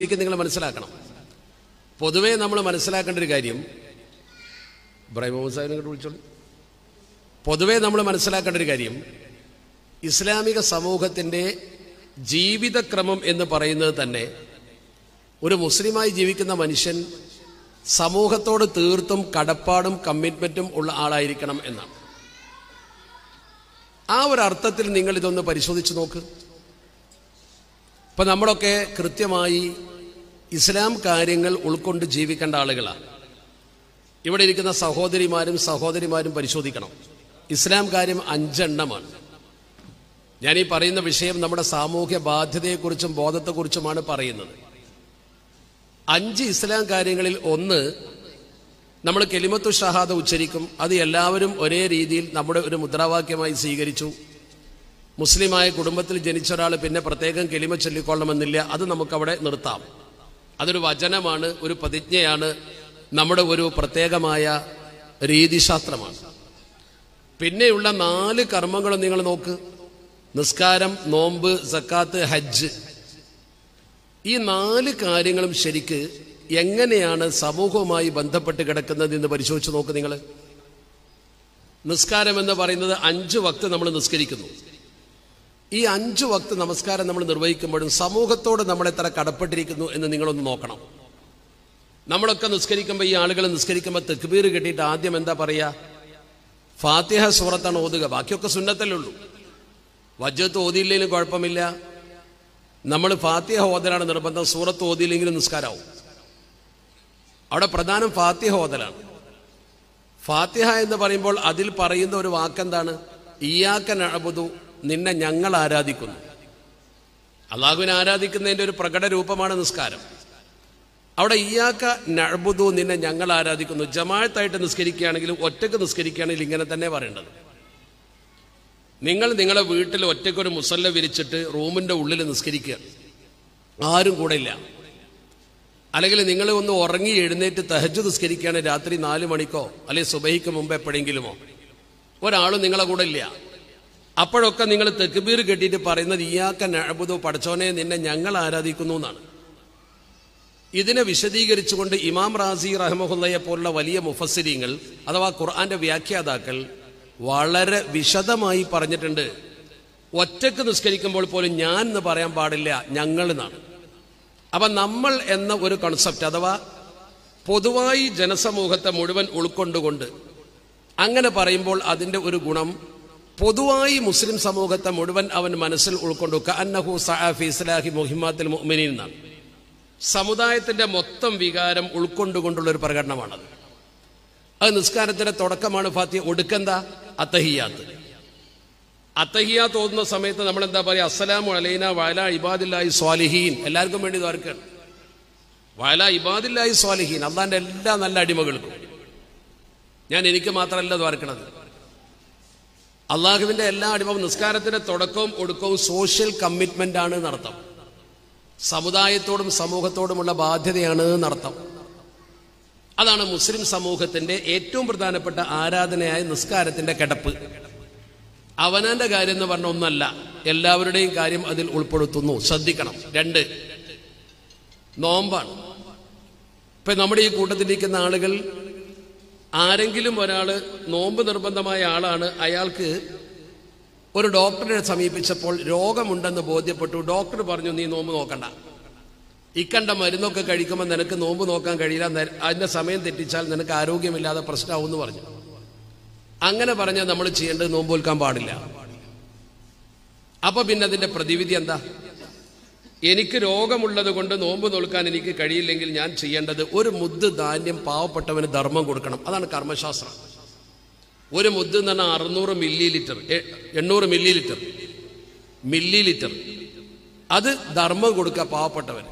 ശരിക്കും നിങ്ങൾ മനസ്സിലാക്കണം പൊതുവേ നമ്മൾ മനസ്സിലാക്കേണ്ട ഒരു കാര്യം ഇബ്രാഹിം മുഹമ്മദ് സാഹിബിനെ കണ്ട് വിളിച്ചോളൂ പൊതുവേ നമ്മൾ മനസ്സിലാക്കേണ്ട ഒരു കാര്യം ഇസ്ലാമിക സമൂഹത്തിൻ്റെ ജീവിതക്രമം എന്ന് പറയുന്നത് തന്നെ ഒരു മുസ്ലിമായി ജീവിക്കുന്ന മനുഷ്യൻ സമൂഹത്തോട് തീർത്തും കടപ്പാടും കമ്മിറ്റ്മെൻറ്റും ഉള്ള ആളായിരിക്കണം എന്നാണ് ആ ഒരു അർത്ഥത്തിൽ നിങ്ങൾ ഇതൊന്ന് പരിശോധിച്ച് നോക്ക് അപ്പം നമ്മളൊക്കെ കൃത്യമായി ഇസ്ലാം കാര്യങ്ങൾ ഉൾക്കൊണ്ട് ജീവിക്കേണ്ട ആളുകളാണ് ഇവിടെ ഇരിക്കുന്ന സഹോദരിമാരും സഹോദരിമാരും പരിശോധിക്കണം ഇസ്ലാം കാര്യം അഞ്ചെണ്ണമാണ് ഞാൻ ഈ പറയുന്ന വിഷയം നമ്മുടെ സാമൂഹ്യ ബാധ്യതയെക്കുറിച്ചും ബോധത്തെക്കുറിച്ചുമാണ് പറയുന്നത് അഞ്ച് ഇസ്ലാം കാര്യങ്ങളിൽ ഒന്ന് നമ്മൾ കെലിമത്തു ഷഹാദ ഉച്ചരിക്കും അത് എല്ലാവരും ഒരേ രീതിയിൽ നമ്മുടെ ഒരു മുദ്രാവാക്യമായി സ്വീകരിച്ചു മുസ്ലിമായ കുടുംബത്തിൽ ജനിച്ച ഒരാൾ പിന്നെ പ്രത്യേകം കെളിമ ചൊല്ലിക്കൊള്ളണമെന്നില്ല അത് നമുക്കവിടെ നിർത്താം അതൊരു വചനമാണ് ഒരു പ്രതിജ്ഞയാണ് നമ്മുടെ ഒരു പ്രത്യേകമായ രീതിശാസ്ത്രമാണ് പിന്നെയുള്ള നാല് കർമ്മങ്ങൾ നിങ്ങൾ നോക്ക് നിസ്കാരം നോമ്പ് സക്കാത്ത് ഹജ്ജ് ഈ നാല് കാര്യങ്ങളും ശരിക്ക് എങ്ങനെയാണ് സമൂഹവുമായി ബന്ധപ്പെട്ട് കിടക്കുന്നത് എന്ന് പരിശോധിച്ച് നോക്ക് നിങ്ങൾ നിസ്കാരം എന്ന് പറയുന്നത് അഞ്ച് വക്ത് നമ്മൾ നിസ്കരിക്കുന്നു ഈ അഞ്ച് വക്ത് നമസ്കാരം നമ്മൾ നിർവഹിക്കുമ്പോഴും സമൂഹത്തോട് നമ്മൾ എത്ര കടപ്പെട്ടിരിക്കുന്നു എന്ന് നിങ്ങളൊന്ന് നോക്കണം നമ്മളൊക്കെ നിസ്കരിക്കുമ്പോൾ ഈ ആളുകൾ നിസ്കരിക്കുമ്പോൾ തെക്കുപീർ കിട്ടിയിട്ട് ആദ്യം എന്താ പറയുക ഫാത്തിഹ സൂറത്താണ് ഓതുക ബാക്കിയൊക്കെ സുന്നത്തല്ലുള്ളൂ വജ്ജത്ത് ഓതിയില്ലെങ്കിലും കുഴപ്പമില്ല നമ്മൾ ഫാത്തിഹ ഓതലാണ് നിർബന്ധം സൂറത്ത് ഓതിയില്ലെങ്കിലും നിസ്കാരമാവും അവിടെ പ്രധാനം ഫാത്തിഹ ഓതലാണ് ഫാത്തിഹ എന്ന് പറയുമ്പോൾ അതിൽ പറയുന്ന ഒരു വാക്കെന്താണ് ഇയാക്കൻ അഴബുദു നിന്നെ ഞങ്ങൾ ആരാധിക്കുന്നു അള്ളാഹുവിനെ ആരാധിക്കുന്നതിൻ്റെ ഒരു പ്രകട രൂപമാണ് നിസ്കാരം അവിടെ ഇയാക്ക നഴബുദു നിന്നെ ഞങ്ങൾ ആരാധിക്കുന്നു ജമാഴത്തായിട്ട് നിസ്കരിക്കുകയാണെങ്കിലും ഒറ്റക്ക് നിസ്കരിക്കുകയാണെങ്കിൽ ഇങ്ങനെ തന്നെ പറയേണ്ടത് നിങ്ങൾ നിങ്ങളെ വീട്ടിൽ ഒറ്റയ്ക്കൊരു മുസല്ല വിരിച്ചിട്ട് റൂമിൻ്റെ ഉള്ളിൽ നിസ്കരിക്കുക ആരും കൂടെ ഇല്ല അല്ലെങ്കിൽ നിങ്ങൾ ഒന്ന് ഉറങ്ങി എഴുന്നേറ്റ് തഹജ് നിസ്കരിക്കുകയാണെങ്കിൽ രാത്രി നാല് മണിക്കോ അല്ലെങ്കിൽ സുബഹിക്ക് മുമ്പ് എപ്പോഴെങ്കിലുമോ ഒരാളും നിങ്ങളെ കൂടെ ഇല്ല അപ്പോഴൊക്കെ നിങ്ങൾ തെക്കുബീർ കെട്ടിയിട്ട് പറയുന്നത് ഇയാക്ക നഴബുദോ പഠിച്ചോനെ നിന്നെ ഞങ്ങൾ ആരാധിക്കുന്നു എന്നാണ് ഇതിനെ വിശദീകരിച്ചുകൊണ്ട് ഇമാം റാസി റഹ്മുല്ലയെ പോലുള്ള വലിയ മുഫസരിങ്ങൾ അഥവാ ഖുർആന്റെ വ്യാഖ്യാതാക്കൾ വളരെ വിശദമായി പറഞ്ഞിട്ടുണ്ട് ഒറ്റക്ക് നിസ്കരിക്കുമ്പോൾ പോലും ഞാൻ എന്ന് പറയാൻ പാടില്ല ഞങ്ങൾ എന്നാണ് അപ്പൊ നമ്മൾ എന്ന ഒരു കൺസെപ്റ്റ് അഥവാ പൊതുവായി ജനസമൂഹത്തെ മുഴുവൻ ഉൾക്കൊണ്ടുകൊണ്ട് അങ്ങനെ പറയുമ്പോൾ അതിൻ്റെ ഒരു ഗുണം പൊതുവായി മുസ്ലിം സമൂഹത്തെ മുഴുവൻ അവൻ മനസ്സിൽ ഉൾക്കൊണ്ടു കഅന്നഹു സഹാഫി ഇസ്ലാഹി മുഹിമാത്തിൽ മുഅ്മിനീൻ എന്നാണ് സമുദായത്തിന്റെ മൊത്തം വികാരം ഉൾക്കൊണ്ടുകൊണ്ടുള്ള ഒരു പ്രകടനമാണത് അത് നിസ്കാരത്തിന്റെ തുടക്കമാണ് ഫാത്തിയ ഒടുക്കെന്താ അത്തഹിയാത്ത് അത്തഹിയാത്ത് ഓതുന്ന സമയത്ത് നമ്മൾ എന്താ പറയുക അസ്സലാമു അലൈന വാല ഇബാദില്ലായി സ്വാലിഹീൻ എല്ലാവർക്കും വേണ്ടി ഇതാർക്കാണ് വാല ഇബാദില്ലായി സ്വാലിഹീൻ അള്ളാന്റെ എല്ലാ നല്ല അടിമകൾക്കും ഞാൻ എനിക്ക് മാത്രമല്ല ദ്വാർക്കണത് അള്ളാഹുവിന്റെ എല്ലാ അടിമവും നിസ്കാരത്തിൻ്റെ തുടക്കവും ഒടുക്കവും സോഷ്യൽ കമ്മിറ്റ്മെൻ്റ് ആണ് നടത്തം സമുദായത്തോടും സമൂഹത്തോടുമുള്ള ബാധ്യതയാണ് നടത്തം അതാണ് മുസ്ലിം സമൂഹത്തിന്റെ ഏറ്റവും പ്രധാനപ്പെട്ട ആരാധനയായ നിസ്കാരത്തിന്റെ കിടപ്പ് അവനന്റെ കാര്യം എന്ന് പറഞ്ഞ ഒന്നല്ല എല്ലാവരുടെയും കാര്യം അതിൽ ഉൾപ്പെടുത്തുന്നു ശ്രദ്ധിക്കണം രണ്ട് നോമ്പാണ് ഇപ്പൊ നമ്മുടെ ഈ കൂട്ടത്തിലിരിക്കുന്ന ആളുകൾ ആരെങ്കിലും ഒരാൾ നോമ്പ് നിർബന്ധമായ ആളാണ് അയാൾക്ക് ഒരു ഡോക്ടറെ സമീപിച്ചപ്പോൾ രോഗമുണ്ടെന്ന് ബോധ്യപ്പെട്ടു ഡോക്ടർ പറഞ്ഞു നീ നോമ്പ് നോക്കണ്ട ഇക്കണ്ട മരുന്നൊക്കെ കഴിക്കുമ്പോൾ നിനക്ക് നോമ്പ് നോക്കാൻ കഴിയില്ല അതിൻ്റെ സമയം തെറ്റിച്ചാൽ നിനക്ക് ആരോഗ്യമില്ലാതെ പ്രശ്നമാവും എന്ന് പറഞ്ഞു അങ്ങനെ പറഞ്ഞാൽ നമ്മൾ ചെയ്യേണ്ടത് നോമ്പ് നോക്കാൻ പാടില്ല അപ്പൊ പിന്നെ അതിന്റെ പ്രതിവിധി എന്താ എനിക്ക് രോഗമുള്ളത് കൊണ്ട് നോമ്പ് നോൽക്കാൻ എനിക്ക് കഴിയില്ലെങ്കിൽ ഞാൻ ചെയ്യേണ്ടത് ഒരു മുദ്ദ് ധാന്യം പാവപ്പെട്ടവന് ധർമ്മം കൊടുക്കണം അതാണ് കർമ്മശാസ്ത്രം ഒരു മുദ്ദ് എന്ന് പറഞ്ഞാൽ അറുന്നൂറ് മില്ലി ലിറ്റർ എണ്ണൂറ് മില്ലി ലിറ്റർ മില്ലി ലിറ്റർ അത് ധർമ്മം കൊടുക്കുക പാവപ്പെട്ടവന്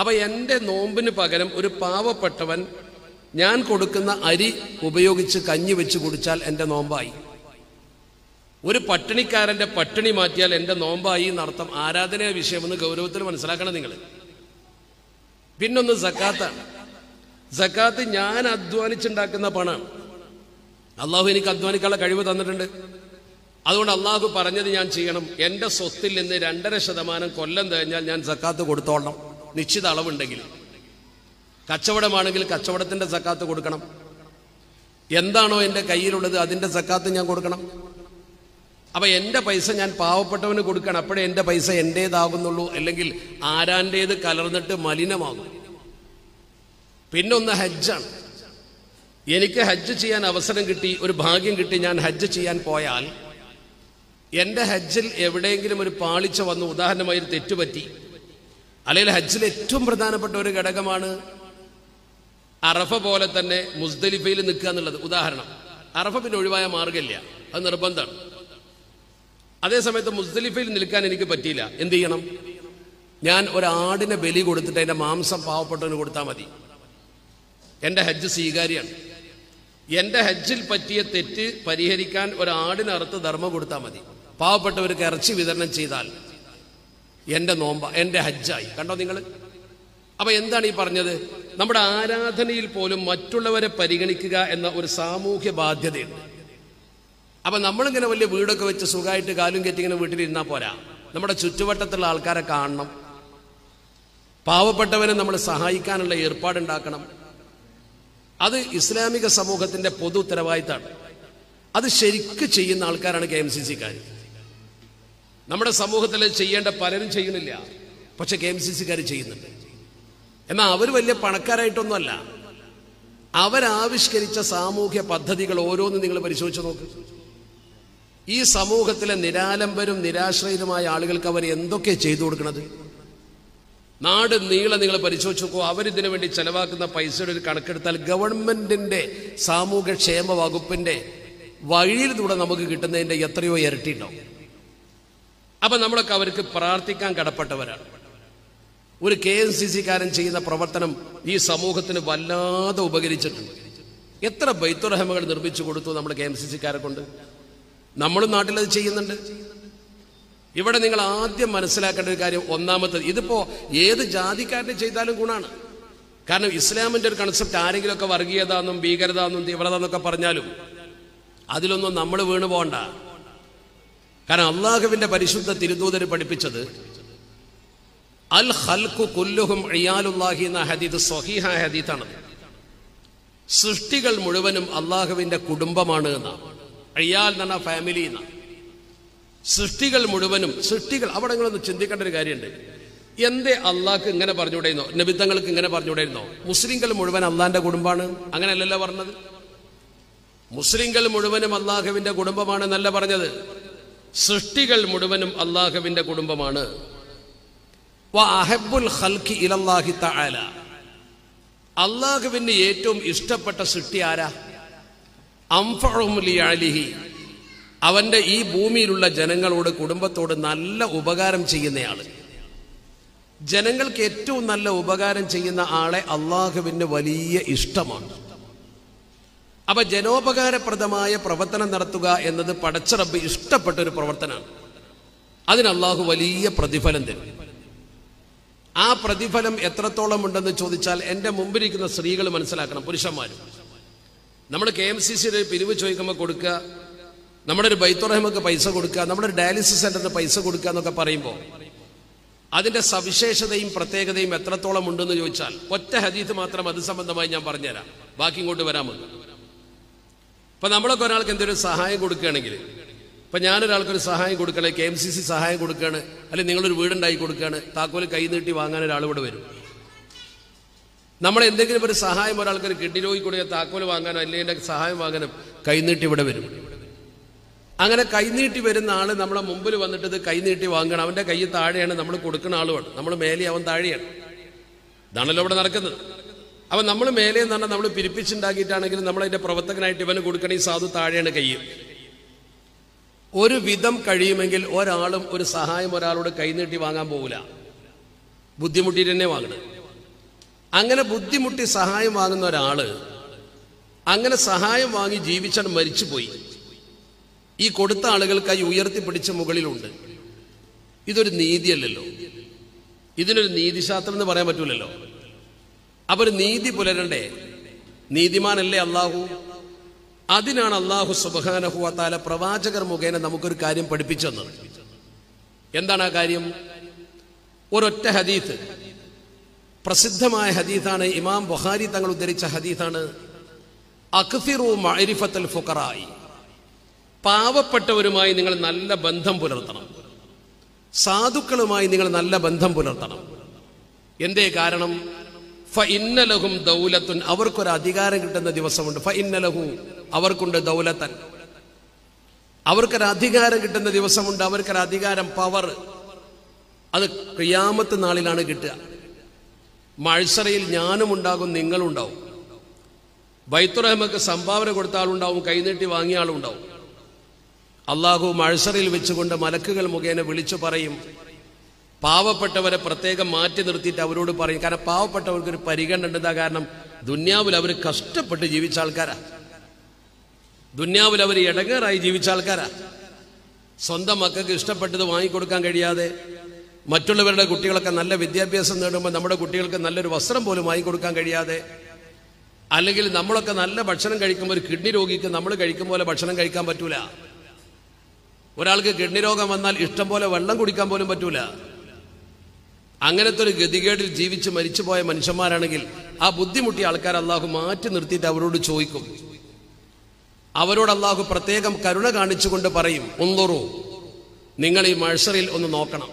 അപ്പൊ എൻ്റെ നോമ്പിന് പകരം ഒരു പാവപ്പെട്ടവൻ ഞാൻ കൊടുക്കുന്ന അരി ഉപയോഗിച്ച് കഞ്ഞി വെച്ച് കുടിച്ചാൽ എൻ്റെ നോമ്പായി ഒരു പട്ടിണിക്കാരന്റെ പട്ടിണി മാറ്റിയാൽ എൻ്റെ നോമ്പായി നടത്തം ആരാധനാ വിഷയമെന്ന് ഗൗരവത്തിൽ മനസ്സിലാക്കണം നിങ്ങൾ പിന്നൊന്ന് സക്കാത്താണ് സക്കാത്ത് ഞാൻ അധ്വാനിച്ചുണ്ടാക്കുന്ന പണമാണ് അള്ളാഹു എനിക്ക് അധ്വാനിക്കാനുള്ള കഴിവ് തന്നിട്ടുണ്ട് അതുകൊണ്ട് അള്ളാഹു പറഞ്ഞത് ഞാൻ ചെയ്യണം എൻ്റെ സ്വത്തിൽ നിന്ന് രണ്ടര ശതമാനം കൊല്ലം കഴിഞ്ഞാൽ ഞാൻ സക്കാത്ത് കൊടുത്തോളണം നിശ്ചിത അളവുണ്ടെങ്കിൽ കച്ചവടമാണെങ്കിൽ കച്ചവടത്തിൻ്റെ സക്കാത്ത് കൊടുക്കണം എന്താണോ എൻ്റെ കയ്യിലുള്ളത് അതിൻ്റെ സക്കാത്ത് ഞാൻ കൊടുക്കണം അപ്പൊ എൻ്റെ പൈസ ഞാൻ പാവപ്പെട്ടവന് കൊടുക്കണം അപ്പോഴേ എൻ്റെ പൈസ എന്റേതാകുന്നുള്ളൂ അല്ലെങ്കിൽ ആരാന്റേത് കലർന്നിട്ട് മലിനമാകും പിന്നൊന്ന് ഹജ്ജാണ് എനിക്ക് ഹജ്ജ് ചെയ്യാൻ അവസരം കിട്ടി ഒരു ഭാഗ്യം കിട്ടി ഞാൻ ഹജ്ജ് ചെയ്യാൻ പോയാൽ എൻ്റെ ഹജ്ജിൽ എവിടെയെങ്കിലും ഒരു പാളിച്ച വന്നു ഉദാഹരണമായി ഒരു തെറ്റുപറ്റി അല്ലെങ്കിൽ ഹജ്ജിൽ ഏറ്റവും പ്രധാനപ്പെട്ട ഒരു ഘടകമാണ് അറഫ പോലെ തന്നെ മുസ്ദലിഫയിൽ നിൽക്കുക എന്നുള്ളത് ഉദാഹരണം അറഫ പിന്നെ ഒഴിവായ മാർഗമില്ല അത് നിർബന്ധമാണ് അതേസമയത്ത് മുസ്ലിഫിൽ നിൽക്കാൻ എനിക്ക് പറ്റിയില്ല എന്ത് ചെയ്യണം ഞാൻ ഒരാടിനെ ബലി കൊടുത്തിട്ട് അതിൻ്റെ മാംസം പാവപ്പെട്ടവന് കൊടുത്താൽ മതി എൻ്റെ ഹജ്ജ് സ്വീകാര്യാണ് എൻ്റെ ഹജ്ജിൽ പറ്റിയ തെറ്റ് പരിഹരിക്കാൻ ഒരാടിനറുത്ത് ധർമ്മം കൊടുത്താൽ മതി പാവപ്പെട്ടവർക്ക് ഇറച്ചി വിതരണം ചെയ്താൽ എൻ്റെ നോമ്പ എൻ്റെ ഹജ്ജായി കണ്ടോ നിങ്ങൾ അപ്പൊ എന്താണ് ഈ പറഞ്ഞത് നമ്മുടെ ആരാധനയിൽ പോലും മറ്റുള്ളവരെ പരിഗണിക്കുക എന്ന ഒരു സാമൂഹ്യ ബാധ്യതയുണ്ട് അപ്പൊ നമ്മളിങ്ങനെ വലിയ വീടൊക്കെ വെച്ച് സുഖമായിട്ട് കാലും കെറ്റി ഇങ്ങനെ വീട്ടിലിരുന്നാൽ പോരാ നമ്മുടെ ചുറ്റുവട്ടത്തുള്ള ആൾക്കാരെ കാണണം പാവപ്പെട്ടവനെ നമ്മൾ സഹായിക്കാനുള്ള ഏർപ്പാടുണ്ടാക്കണം അത് ഇസ്ലാമിക സമൂഹത്തിന്റെ പൊതു ഉത്തരവാദിത്തമാണ് അത് ശരിക്കും ചെയ്യുന്ന ആൾക്കാരാണ് കെ എം സി കാര്യം നമ്മുടെ സമൂഹത്തിൽ ചെയ്യേണ്ട പലരും ചെയ്യുന്നില്ല പക്ഷെ കെ എം സി സിക്കാർ ചെയ്യുന്നുണ്ട് എന്നാൽ അവർ വലിയ പണക്കാരായിട്ടൊന്നുമല്ല അവരാവിഷ്കരിച്ച സാമൂഹ്യ പദ്ധതികൾ ഓരോന്നും നിങ്ങൾ പരിശോധിച്ച് നോക്കും ഈ സമൂഹത്തിലെ നിരാലംബരും നിരാശ്രയരുമായ ആളുകൾക്ക് അവർ എന്തൊക്കെ ചെയ്തു കൊടുക്കുന്നത് നാട് നീളെ നിങ്ങൾ പരിശോധിച്ചു നോക്കൂ അവരിതിനു വേണ്ടി ചെലവാക്കുന്ന പൈസയുടെ ഒരു കണക്കെടുത്താൽ ഗവൺമെന്റിന്റെ സാമൂഹ്യക്ഷേമ വകുപ്പിന്റെ വഴിയിലൂടെ നമുക്ക് കിട്ടുന്നതിന്റെ എത്രയോ ഇരട്ടിയുണ്ടാവും അപ്പൊ നമ്മളൊക്കെ അവർക്ക് പ്രാർത്ഥിക്കാൻ കടപ്പെട്ടവരാണ് ഒരു കെ എൻ സി കാരൻ ചെയ്യുന്ന പ്രവർത്തനം ഈ സമൂഹത്തിന് വല്ലാതെ ഉപകരിച്ചിട്ടുണ്ട് എത്ര ബൈത്തുറഹമകൾ നിർമ്മിച്ചു കൊടുത്തു നമ്മുടെ കെ എം സി കാരെ കൊണ്ട് നമ്മളും നാട്ടിലത് ചെയ്യുന്നുണ്ട് ഇവിടെ നിങ്ങൾ ആദ്യം മനസ്സിലാക്കേണ്ട ഒരു കാര്യം ഒന്നാമത്തത് ഇതിപ്പോ ഏത് ജാതിക്കാരനെ ചെയ്താലും ഗുണാണ് കാരണം ഇസ്ലാമിന്റെ ഒരു കൺസെപ്റ്റ് ആരെങ്കിലുമൊക്കെ വർഗീയതാന്നും ഭീകരതാന്നും ഭീകരത തീവ്രത എന്നൊക്കെ പറഞ്ഞാലും അതിലൊന്നും നമ്മൾ വീണു പോകണ്ട കാരണം അള്ളാഹുവിന്റെ പരിശുദ്ധ തിരുദൂതർ പഠിപ്പിച്ചത് അൽ ഹൽക്കു കുല്ലുഹും ഇയാലുല്ലാഹി എന്ന ഹദീത് സ്വഹീഹ ഹദീത്താണത് സൃഷ്ടികൾ മുഴുവനും അള്ളാഹുവിന്റെ കുടുംബമാണ് എന്നാണ് അയാൽ എന്നാണ് ഫാമിലി എന്ന സൃഷ്ടികൾ മുഴുവനും സൃഷ്ടികൾ അവിടെ നിങ്ങളൊന്ന് ചിന്തിക്കേണ്ട ഒരു കാര്യമുണ്ട് എന്തേ അള്ളാഹ്ക്ക് ഇങ്ങനെ പറഞ്ഞുകൂടെയിരുന്നോ നബിത്തങ്ങൾക്ക് ഇങ്ങനെ പറഞ്ഞുകൂടെയിരുന്നോ മുസ്ലിങ്ങൾ മുഴുവൻ അള്ളാന്റെ കുടുംബമാണ് അങ്ങനെയല്ലല്ലോ പറഞ്ഞത് മുസ്ലിങ്ങൾ മുഴുവനും അള്ളാഹുവിന്റെ എന്നല്ല പറഞ്ഞത് സൃഷ്ടികൾ മുഴുവനും അള്ളാഹുവിന്റെ കുടുംബമാണ് അള്ളാഹുവിന് ഏറ്റവും ഇഷ്ടപ്പെട്ട സൃഷ്ടി ആരാ അംഫുലിയാലിഹി അവന്റെ ഈ ഭൂമിയിലുള്ള ജനങ്ങളോട് കുടുംബത്തോട് നല്ല ഉപകാരം ചെയ്യുന്നയാള് ജനങ്ങൾക്ക് ഏറ്റവും നല്ല ഉപകാരം ചെയ്യുന്ന ആളെ അള്ളാഹുവിന് വലിയ ഇഷ്ടമാണ് അപ്പൊ ജനോപകാരപ്രദമായ പ്രവർത്തനം നടത്തുക എന്നത് പടച്ചറബ് ഇഷ്ടപ്പെട്ട ഒരു പ്രവർത്തനമാണ് അതിന് അള്ളാഹു വലിയ പ്രതിഫലം തരും ആ പ്രതിഫലം എത്രത്തോളം ഉണ്ടെന്ന് ചോദിച്ചാൽ എൻ്റെ മുമ്പിരിക്കുന്ന സ്ത്രീകൾ മനസ്സിലാക്കണം പുരുഷന്മാരും നമ്മൾ കെ എം സി സിയുടെ പിരിവ് ചോദിക്കുമ്പോൾ കൊടുക്കുക നമ്മുടെ ഒരു ബൈത്തുറഹമൊക്കെ പൈസ കൊടുക്കുക നമ്മുടെ ഒരു ഡയാലിസിസ് സെന്ററിന് പൈസ കൊടുക്കുക എന്നൊക്കെ പറയുമ്പോൾ അതിൻ്റെ സവിശേഷതയും പ്രത്യേകതയും എത്രത്തോളം ഉണ്ടെന്ന് ചോദിച്ചാൽ ഒറ്റ ഹദീത്ത് മാത്രം അത് സംബന്ധമായി ഞാൻ പറഞ്ഞുതരാം ബാക്കി ഇങ്ങോട്ട് വരാമെന്ന് ഇപ്പം നമ്മളൊക്കെ ഒരാൾക്ക് എന്തെങ്കിലും സഹായം കൊടുക്കുകയാണെങ്കിൽ ഇപ്പം ഞാനൊരാൾക്കൊരു സഹായം കൊടുക്കണേ കെ എം സി സി സഹായം കൊടുക്കുകയാണ് അല്ലെങ്കിൽ നിങ്ങളൊരു വീടുണ്ടായി കൊടുക്കുകയാണ് താക്കോൽ കൈ നീട്ടി വാങ്ങാൻ ഒരാൾ ഇവിടെ വരും നമ്മൾ എന്തെങ്കിലും ഒരു സഹായം ഒരാൾക്കൊരു കിഡ്നി രോഗിക്കൂടിയ താക്കോൽ വാങ്ങാനോ അല്ലെങ്കിൽ സഹായം വാങ്ങാനും കൈനീട്ടി ഇവിടെ വരും അങ്ങനെ കൈനീട്ടി വരുന്ന ആൾ നമ്മളെ മുമ്പിൽ വന്നിട്ട് ഇത് കൈനീട്ടി വാങ്ങണം അവൻ്റെ കൈ താഴെയാണ് നമ്മൾ കൊടുക്കുന്ന ആളുമാണ് നമ്മൾ മേലെ അവൻ താഴെയാണ് ഇതാണല്ലോ ഇവിടെ നടക്കുന്നത് അപ്പം നമ്മൾ മേലെ എന്ന് പറഞ്ഞാൽ നമ്മൾ പിരിപ്പിച്ചുണ്ടാക്കിയിട്ടാണെങ്കിലും നമ്മളതിൻ്റെ പ്രവർത്തകനായിട്ട് ഇവന് കൊടുക്കണ ഈ സാധു താഴെയാണ് കൈ ഒരു വിധം കഴിയുമെങ്കിൽ ഒരാളും ഒരു സഹായം ഒരാളോട് കൈനീട്ടി വാങ്ങാൻ പോകില്ല ബുദ്ധിമുട്ടിയിട്ട് തന്നെ വാങ്ങണം അങ്ങനെ ബുദ്ധിമുട്ടി സഹായം വാങ്ങുന്ന ഒരാള് അങ്ങനെ സഹായം വാങ്ങി ജീവിച്ചാൽ മരിച്ചുപോയി ഈ കൊടുത്ത ആളുകൾക്കായി ഉയർത്തിപ്പിടിച്ച മുകളിലുണ്ട് ഇതൊരു നീതിയല്ലല്ലോ ഇതിനൊരു നീതിശാസ്ത്രം എന്ന് പറയാൻ പറ്റൂലല്ലോ അപ്പൊ ഒരു നീതി പുലരണ്ടേ നീതിമാനല്ലേ അള്ളാഹു അതിനാണ് അള്ളാഹു സുബാനഹുവാത്താല പ്രവാചകർ മുഖേന നമുക്കൊരു കാര്യം പഠിപ്പിച്ചു തന്നത് എന്താണ് ആ കാര്യം ഒരൊറ്റ ഹദീത്ത് പ്രസിദ്ധമായ ഹദീഥാണ് ഇമാം ബുഖാരി തങ്ങൾ ഉദ്ധരിച്ച ഹദീഥാണ് ഫുഖറായി പാവപ്പെട്ടവരുമായി നിങ്ങൾ നല്ല ബന്ധം പുലർത്തണം സാധുക്കളുമായി നിങ്ങൾ നല്ല ബന്ധം പുലർത്തണം എന്തേ കാരണം ഫ ഇന്നലഹും ദൗലത്തുൻ അവർക്കൊരു അധികാരം കിട്ടുന്ന ദിവസമുണ്ട് ഫ ഇന്നലഹു അവർക്കുണ്ട് ദൗലത്തൻ അവർക്കൊരു അധികാരം കിട്ടുന്ന ദിവസമുണ്ട് അവർക്കൊരു അധികാരം പവർ അത് ക്രിയാമത്ത് നാളിലാണ് കിട്ടുക മഴ്സറയിൽ ഞാനും ഉണ്ടാകും നിങ്ങളും ഉണ്ടാവും ബൈത്തുറഹ്മക്ക് സംഭാവന കൊടുത്ത ആളുണ്ടാവും കൈനീട്ടി വാങ്ങിയ ആളുണ്ടാവും അള്ളാഹു മഴ്സറയിൽ വെച്ചുകൊണ്ട് മലക്കുകൾ മുഖേന വിളിച്ചു പറയും പാവപ്പെട്ടവരെ പ്രത്യേകം മാറ്റി നിർത്തിയിട്ട് അവരോട് പറയും കാരണം പാവപ്പെട്ടവർക്ക് ഒരു പരിഗണന ഉണ്ടാ കാരണം ദുന്യാവിൽ അവർ കഷ്ടപ്പെട്ട് ജീവിച്ച ആൾക്കാരാ ദുന്യാവിൽ അവർ ഇടങ്ങേറായി ജീവിച്ച ആൾക്കാരാ സ്വന്തം മക്കൾക്ക് ഇഷ്ടപ്പെട്ടത് വാങ്ങിക്കൊടുക്കാൻ കഴിയാതെ മറ്റുള്ളവരുടെ കുട്ടികളൊക്കെ നല്ല വിദ്യാഭ്യാസം നേടുമ്പോൾ നമ്മുടെ കുട്ടികൾക്ക് നല്ലൊരു വസ്ത്രം പോലും കൊടുക്കാൻ കഴിയാതെ അല്ലെങ്കിൽ നമ്മളൊക്കെ നല്ല ഭക്ഷണം കഴിക്കുമ്പോൾ ഒരു കിഡ്നി രോഗിക്ക് നമ്മൾ കഴിക്കും പോലെ ഭക്ഷണം കഴിക്കാൻ പറ്റൂല ഒരാൾക്ക് കിഡ്നി രോഗം വന്നാൽ ഇഷ്ടം പോലെ വെള്ളം കുടിക്കാൻ പോലും പറ്റൂല അങ്ങനത്തെ ഒരു ഗതികേടിൽ ജീവിച്ച് മരിച്ചുപോയ മനുഷ്യന്മാരാണെങ്കിൽ ആ ബുദ്ധിമുട്ടിയ ആൾക്കാർ അള്ളാഹു മാറ്റി നിർത്തിയിട്ട് അവരോട് ചോദിക്കും അവരോട് അള്ളാഹു പ്രത്യേകം കരുണ കാണിച്ചുകൊണ്ട് പറയും ഒന്നുറു നിങ്ങൾ ഈ മഴ്സറിൽ ഒന്ന് നോക്കണം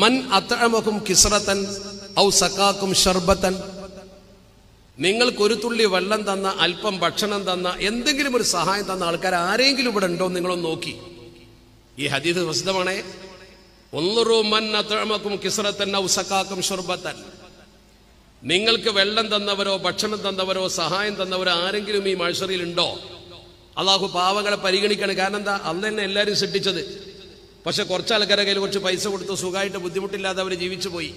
മൻ അത്തഴമക്കും കിസ്രത്തൻ ഔ സക്കാക്കും ഷർബത്തൻ ഒരു തുള്ളി വെള്ളം തന്ന അല്പം ഭക്ഷണം തന്ന എന്തെങ്കിലും ഒരു സഹായം തന്ന ആൾക്കാർ ആരെങ്കിലും ഇവിടെ ഉണ്ടോ നിങ്ങളൊന്ന് നോക്കി ഈ ഹദീസ് പ്രസിദ്ധമാണേ ഒന്നുറൂ മൻ അത്തഴമക്കും കിസ്രത്തൻ ഔ സക്കാക്കും നിങ്ങൾക്ക് വെള്ളം തന്നവരോ ഭക്ഷണം തന്നവരോ സഹായം തന്നവരോ ആരെങ്കിലും ഈ മത്സരയിൽ ഉണ്ടോ അള്ളാഹു പാവങ്ങളെ പരിഗണിക്കണം കാരണം എന്താ അന്ന് തന്നെ എല്ലാവരും സൃഷ്ടിച്ചത് പക്ഷെ കുറച്ചാൾക്കാരെ കയ്യിൽ കുറച്ച് പൈസ കൊടുത്ത് സുഖമായിട്ട് ബുദ്ധിമുട്ടില്ലാതെ അവർ ജീവിച്ചു പോയി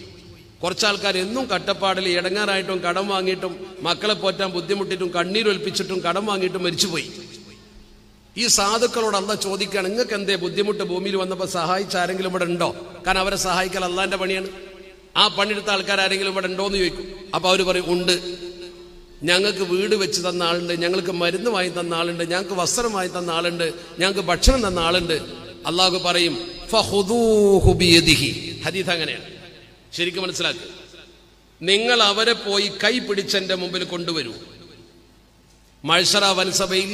കുറച്ചാൾക്കാർ എന്നും കട്ടപ്പാടിൽ ഇടങ്ങാറായിട്ടും കടം വാങ്ങിയിട്ടും മക്കളെ പോറ്റാൻ ബുദ്ധിമുട്ടിട്ടും കണ്ണീരൊലിപ്പിച്ചിട്ടും കടം വാങ്ങിയിട്ടും മരിച്ചുപോയി ഈ സാധുക്കളോട് അല്ല ചോദിക്കുകയാണ് നിങ്ങൾക്ക് എന്തേ ബുദ്ധിമുട്ട് ഭൂമിയിൽ വന്നപ്പോൾ സഹായിച്ച ആരെങ്കിലും ഇവിടെ ഉണ്ടോ കാരണം അവരെ സഹായിക്കൽ അള്ളാന്റെ പണിയാണ് ആ പണിയെടുത്ത ആൾക്കാർ ആരെങ്കിലും ഇവിടെ ഉണ്ടോ എന്ന് ചോദിക്കും അപ്പോൾ അവർ പറയും ഉണ്ട് ഞങ്ങൾക്ക് വീട് വെച്ച് തന്ന ആളുണ്ട് ഞങ്ങൾക്ക് മരുന്ന് വാങ്ങി തന്ന ആളുണ്ട് ഞങ്ങൾക്ക് വസ്ത്രം വാങ്ങി തന്ന ആളുണ്ട് ഞങ്ങൾക്ക് ഭക്ഷണം തന്ന ആളുണ്ട് അള്ളാഹു പറയും ഹദീസ് അങ്ങനെയാണ് ശരിക്കും മനസ്സിലാക്കുക നിങ്ങൾ അവരെ പോയി കൈ പിടിച്ചെന്റെ മുമ്പിൽ കൊണ്ടുവരൂ മഴ്സറ വനസഭയിൽ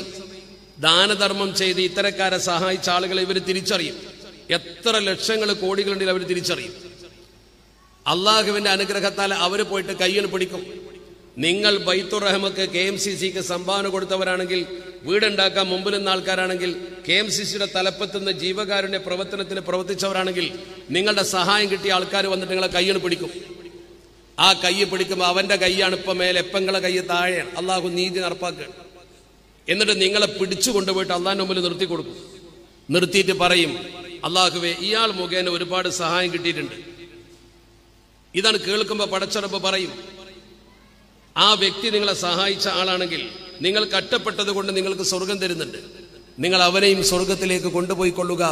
ദാനധർമ്മം ചെയ്ത് ഇത്തരക്കാരെ സഹായിച്ച ആളുകളെ ഇവർ തിരിച്ചറിയും എത്ര ലക്ഷങ്ങൾ കോടികളുണ്ടെങ്കിൽ അവർ തിരിച്ചറിയും അള്ളാഹുവിന്റെ അനുഗ്രഹത്താൽ അവർ പോയിട്ട് കയ്യിൽ പിടിക്കും നിങ്ങൾ ബൈത്തുറഹമക്ക് കെ എം സി സിക്ക് സംഭാവന കൊടുത്തവരാണെങ്കിൽ വീടുണ്ടാക്കാൻ മുമ്പിൽ നിന്ന ആൾക്കാരാണെങ്കിൽ കെ എം സി സിയുടെ തലപ്പത്തുനിന്ന് ജീവകാരുണ്യ പ്രവർത്തനത്തിന് പ്രവർത്തിച്ചവരാണെങ്കിൽ നിങ്ങളുടെ സഹായം കിട്ടിയ ആൾക്കാർ വന്നിട്ട് നിങ്ങളെ കയ്യാണ് പിടിക്കും ആ കയ്യെ പിടിക്കുമ്പോൾ അവന്റെ കൈയാണ് ഇപ്പം മേലെ എപ്പങ്ങളെ കൈ താഴെയാണ് അള്ളാഹു നീതി നടപ്പാക്കുക എന്നിട്ട് നിങ്ങളെ പിടിച്ചു കൊണ്ടുപോയിട്ട് അള്ളാഹിന്റെ മുമ്പിൽ നിർത്തി കൊടുക്കും നിർത്തിയിട്ട് പറയും അള്ളാഹുവെ ഇയാൾ മുഖേന ഒരുപാട് സഹായം കിട്ടിയിട്ടുണ്ട് ഇതാണ് കേൾക്കുമ്പോൾ പടച്ചടപ്പ് പറയും ആ വ്യക്തി നിങ്ങളെ സഹായിച്ച ആളാണെങ്കിൽ നിങ്ങൾ കട്ടപ്പെട്ടത് കൊണ്ട് നിങ്ങൾക്ക് സ്വർഗം തരുന്നുണ്ട് നിങ്ങൾ അവനെയും സ്വർഗത്തിലേക്ക് കൊണ്ടുപോയിക്കൊള്ളുക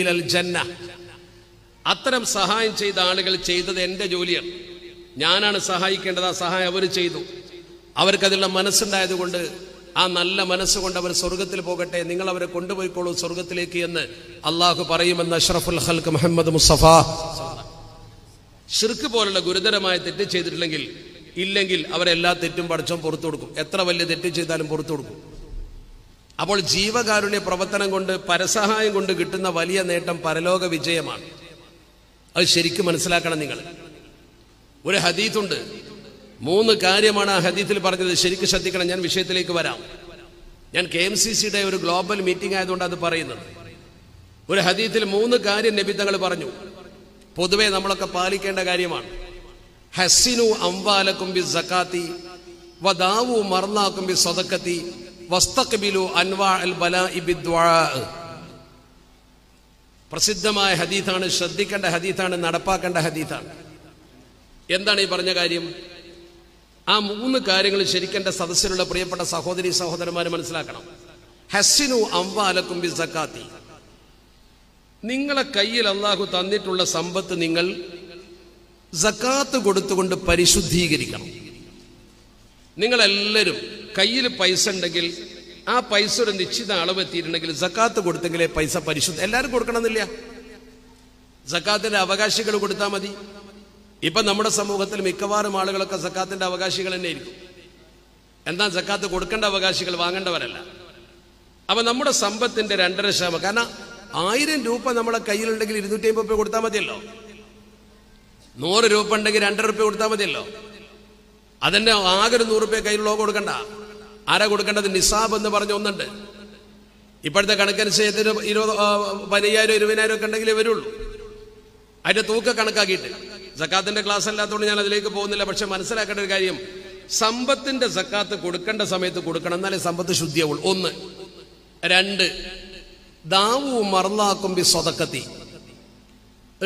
ഇലൽ ജന്ന അത്തരം സഹായം ചെയ്ത ആളുകൾ ചെയ്തത് എൻ്റെ ജോലിയാണ് ഞാനാണ് സഹായിക്കേണ്ടത് ആ സഹായം അവർ ചെയ്തു അവർക്കതിലുള്ള മനസ്സുണ്ടായത് കൊണ്ട് ആ നല്ല മനസ്സുകൊണ്ട് അവർ സ്വർഗത്തിൽ പോകട്ടെ നിങ്ങൾ അവരെ കൊണ്ടുപോയിക്കോളൂ സ്വർഗത്തിലേക്ക് എന്ന് അള്ളാഹു പറയുമെന്ന് അഷ്റഫുൽ ഹൽക്ക് മുഹമ്മദ് മുസഫ ഷിർക്ക് പോലുള്ള ഗുരുതരമായ തെറ്റ് ചെയ്തിട്ടില്ലെങ്കിൽ ഇല്ലെങ്കിൽ അവരെല്ലാ തെറ്റും പഠിച്ചും പുറത്തു കൊടുക്കും എത്ര വലിയ തെറ്റ് ചെയ്താലും പുറത്തു കൊടുക്കും അപ്പോൾ ജീവകാരുണ്യ പ്രവർത്തനം കൊണ്ട് പരസഹായം കൊണ്ട് കിട്ടുന്ന വലിയ നേട്ടം പരലോക വിജയമാണ് അത് ശരിക്കും മനസ്സിലാക്കണം നിങ്ങൾ ഒരു ഹദീത്തുണ്ട് മൂന്ന് കാര്യമാണ് ആ ഹദീത്തിൽ പറഞ്ഞത് ശരിക്കും ശ്രദ്ധിക്കണം ഞാൻ വിഷയത്തിലേക്ക് വരാം ഞാൻ കെ എം സി സിയുടെ ഒരു ഗ്ലോബൽ മീറ്റിംഗ് ആയതുകൊണ്ട് അത് പറയുന്നത് ഒരു ഹദീത്തിൽ മൂന്ന് കാര്യം നബി തങ്ങൾ പറഞ്ഞു പൊതുവെ നമ്മളൊക്കെ പാലിക്കേണ്ട കാര്യമാണ് ഹസിനു അംവാലക്കുംബി സക്കാത്തി വദാവു മർന്നാക്കുംബി സദഖത്തി വസ്തഖബിലു അൻവാ അൽ ബലാ ദുആ പ്രസിദ്ധമായ ഹദീത്താണ് ശ്രദ്ധിക്കേണ്ട ഹദീത്താണ് നടപ്പാക്കേണ്ട ഹദീത്താണ് എന്താണ് ഈ പറഞ്ഞ കാര്യം ആ മൂന്ന് കാര്യങ്ങൾ ശരിക്കേണ്ട സദസ്സിലുള്ള പ്രിയപ്പെട്ട സഹോദരി സഹോദരന്മാർ മനസ്സിലാക്കണം ഹസിനു അംവാലക്കും ബി സക്കാത്തി നിങ്ങളെ കയ്യിൽ അള്ളാഹു തന്നിട്ടുള്ള സമ്പത്ത് നിങ്ങൾ സക്കാത്ത് കൊടുത്തുകൊണ്ട് പരിശുദ്ധീകരിക്കണം നിങ്ങളെല്ലാവരും കയ്യിൽ പൈസ ഉണ്ടെങ്കിൽ ആ പൈസ ഒരു നിശ്ചിത അളവ് എത്തിയിട്ടുണ്ടെങ്കിൽ സക്കാത്ത് കൊടുത്തെങ്കിലേ പൈസ പരിശുദ്ധ എല്ലാവരും കൊടുക്കണമെന്നില്ല സക്കാത്തിന്റെ അവകാശികൾ കൊടുത്താൽ മതി ഇപ്പൊ നമ്മുടെ സമൂഹത്തിൽ മിക്കവാറും ആളുകളൊക്കെ സക്കാത്തിന്റെ അവകാശികൾ തന്നെ ആയിരിക്കും എന്നാൽ സക്കാത്ത് കൊടുക്കേണ്ട അവകാശികൾ വാങ്ങേണ്ടവരല്ല അപ്പൊ നമ്മുടെ സമ്പത്തിന്റെ രണ്ടര ശതമാനം കാരണം ആയിരം രൂപ നമ്മളെ കയ്യിലുണ്ടെങ്കിൽ ഇരുന്നൂറ്റി അമ്പത് രൂപ കൊടുത്താൽ മതിയല്ലോ നൂറ് രൂപ ഉണ്ടെങ്കിൽ രണ്ടര രൂപ കൊടുത്താൽ മതിയല്ലോ അതിന്റെ ആകെ ഒരു നൂറ് രൂപ കയ്യിലുള്ള കൊടുക്കണ്ട ആരാ കൊടുക്കേണ്ടത് നിസാബ് എന്ന് പറഞ്ഞ ഒന്നുണ്ട് ഇപ്പോഴത്തെ കണക്കനുസരിച്ച് ഇരുപത് പതിനയ്യായിരം ഇരുപതിനായിരം ഒക്കെ ഉണ്ടെങ്കിലേ വരുള്ളൂ അതിന്റെ തൂക്ക കണക്കാക്കിയിട്ട് സക്കാത്തിന്റെ ക്ലാസ് അല്ലാത്തതുകൊണ്ട് ഞാൻ അതിലേക്ക് പോകുന്നില്ല പക്ഷെ മനസ്സിലാക്കേണ്ട ഒരു കാര്യം സമ്പത്തിന്റെ സക്കാത്ത് കൊടുക്കേണ്ട സമയത്ത് കൊടുക്കണം എന്നാലേ സമ്പത്ത് ശുദ്ധിയാവുള്ളൂ ഒന്ന് രണ്ട് ദാവു മറന്നാക്കും ബി സ്വതക്കത്തി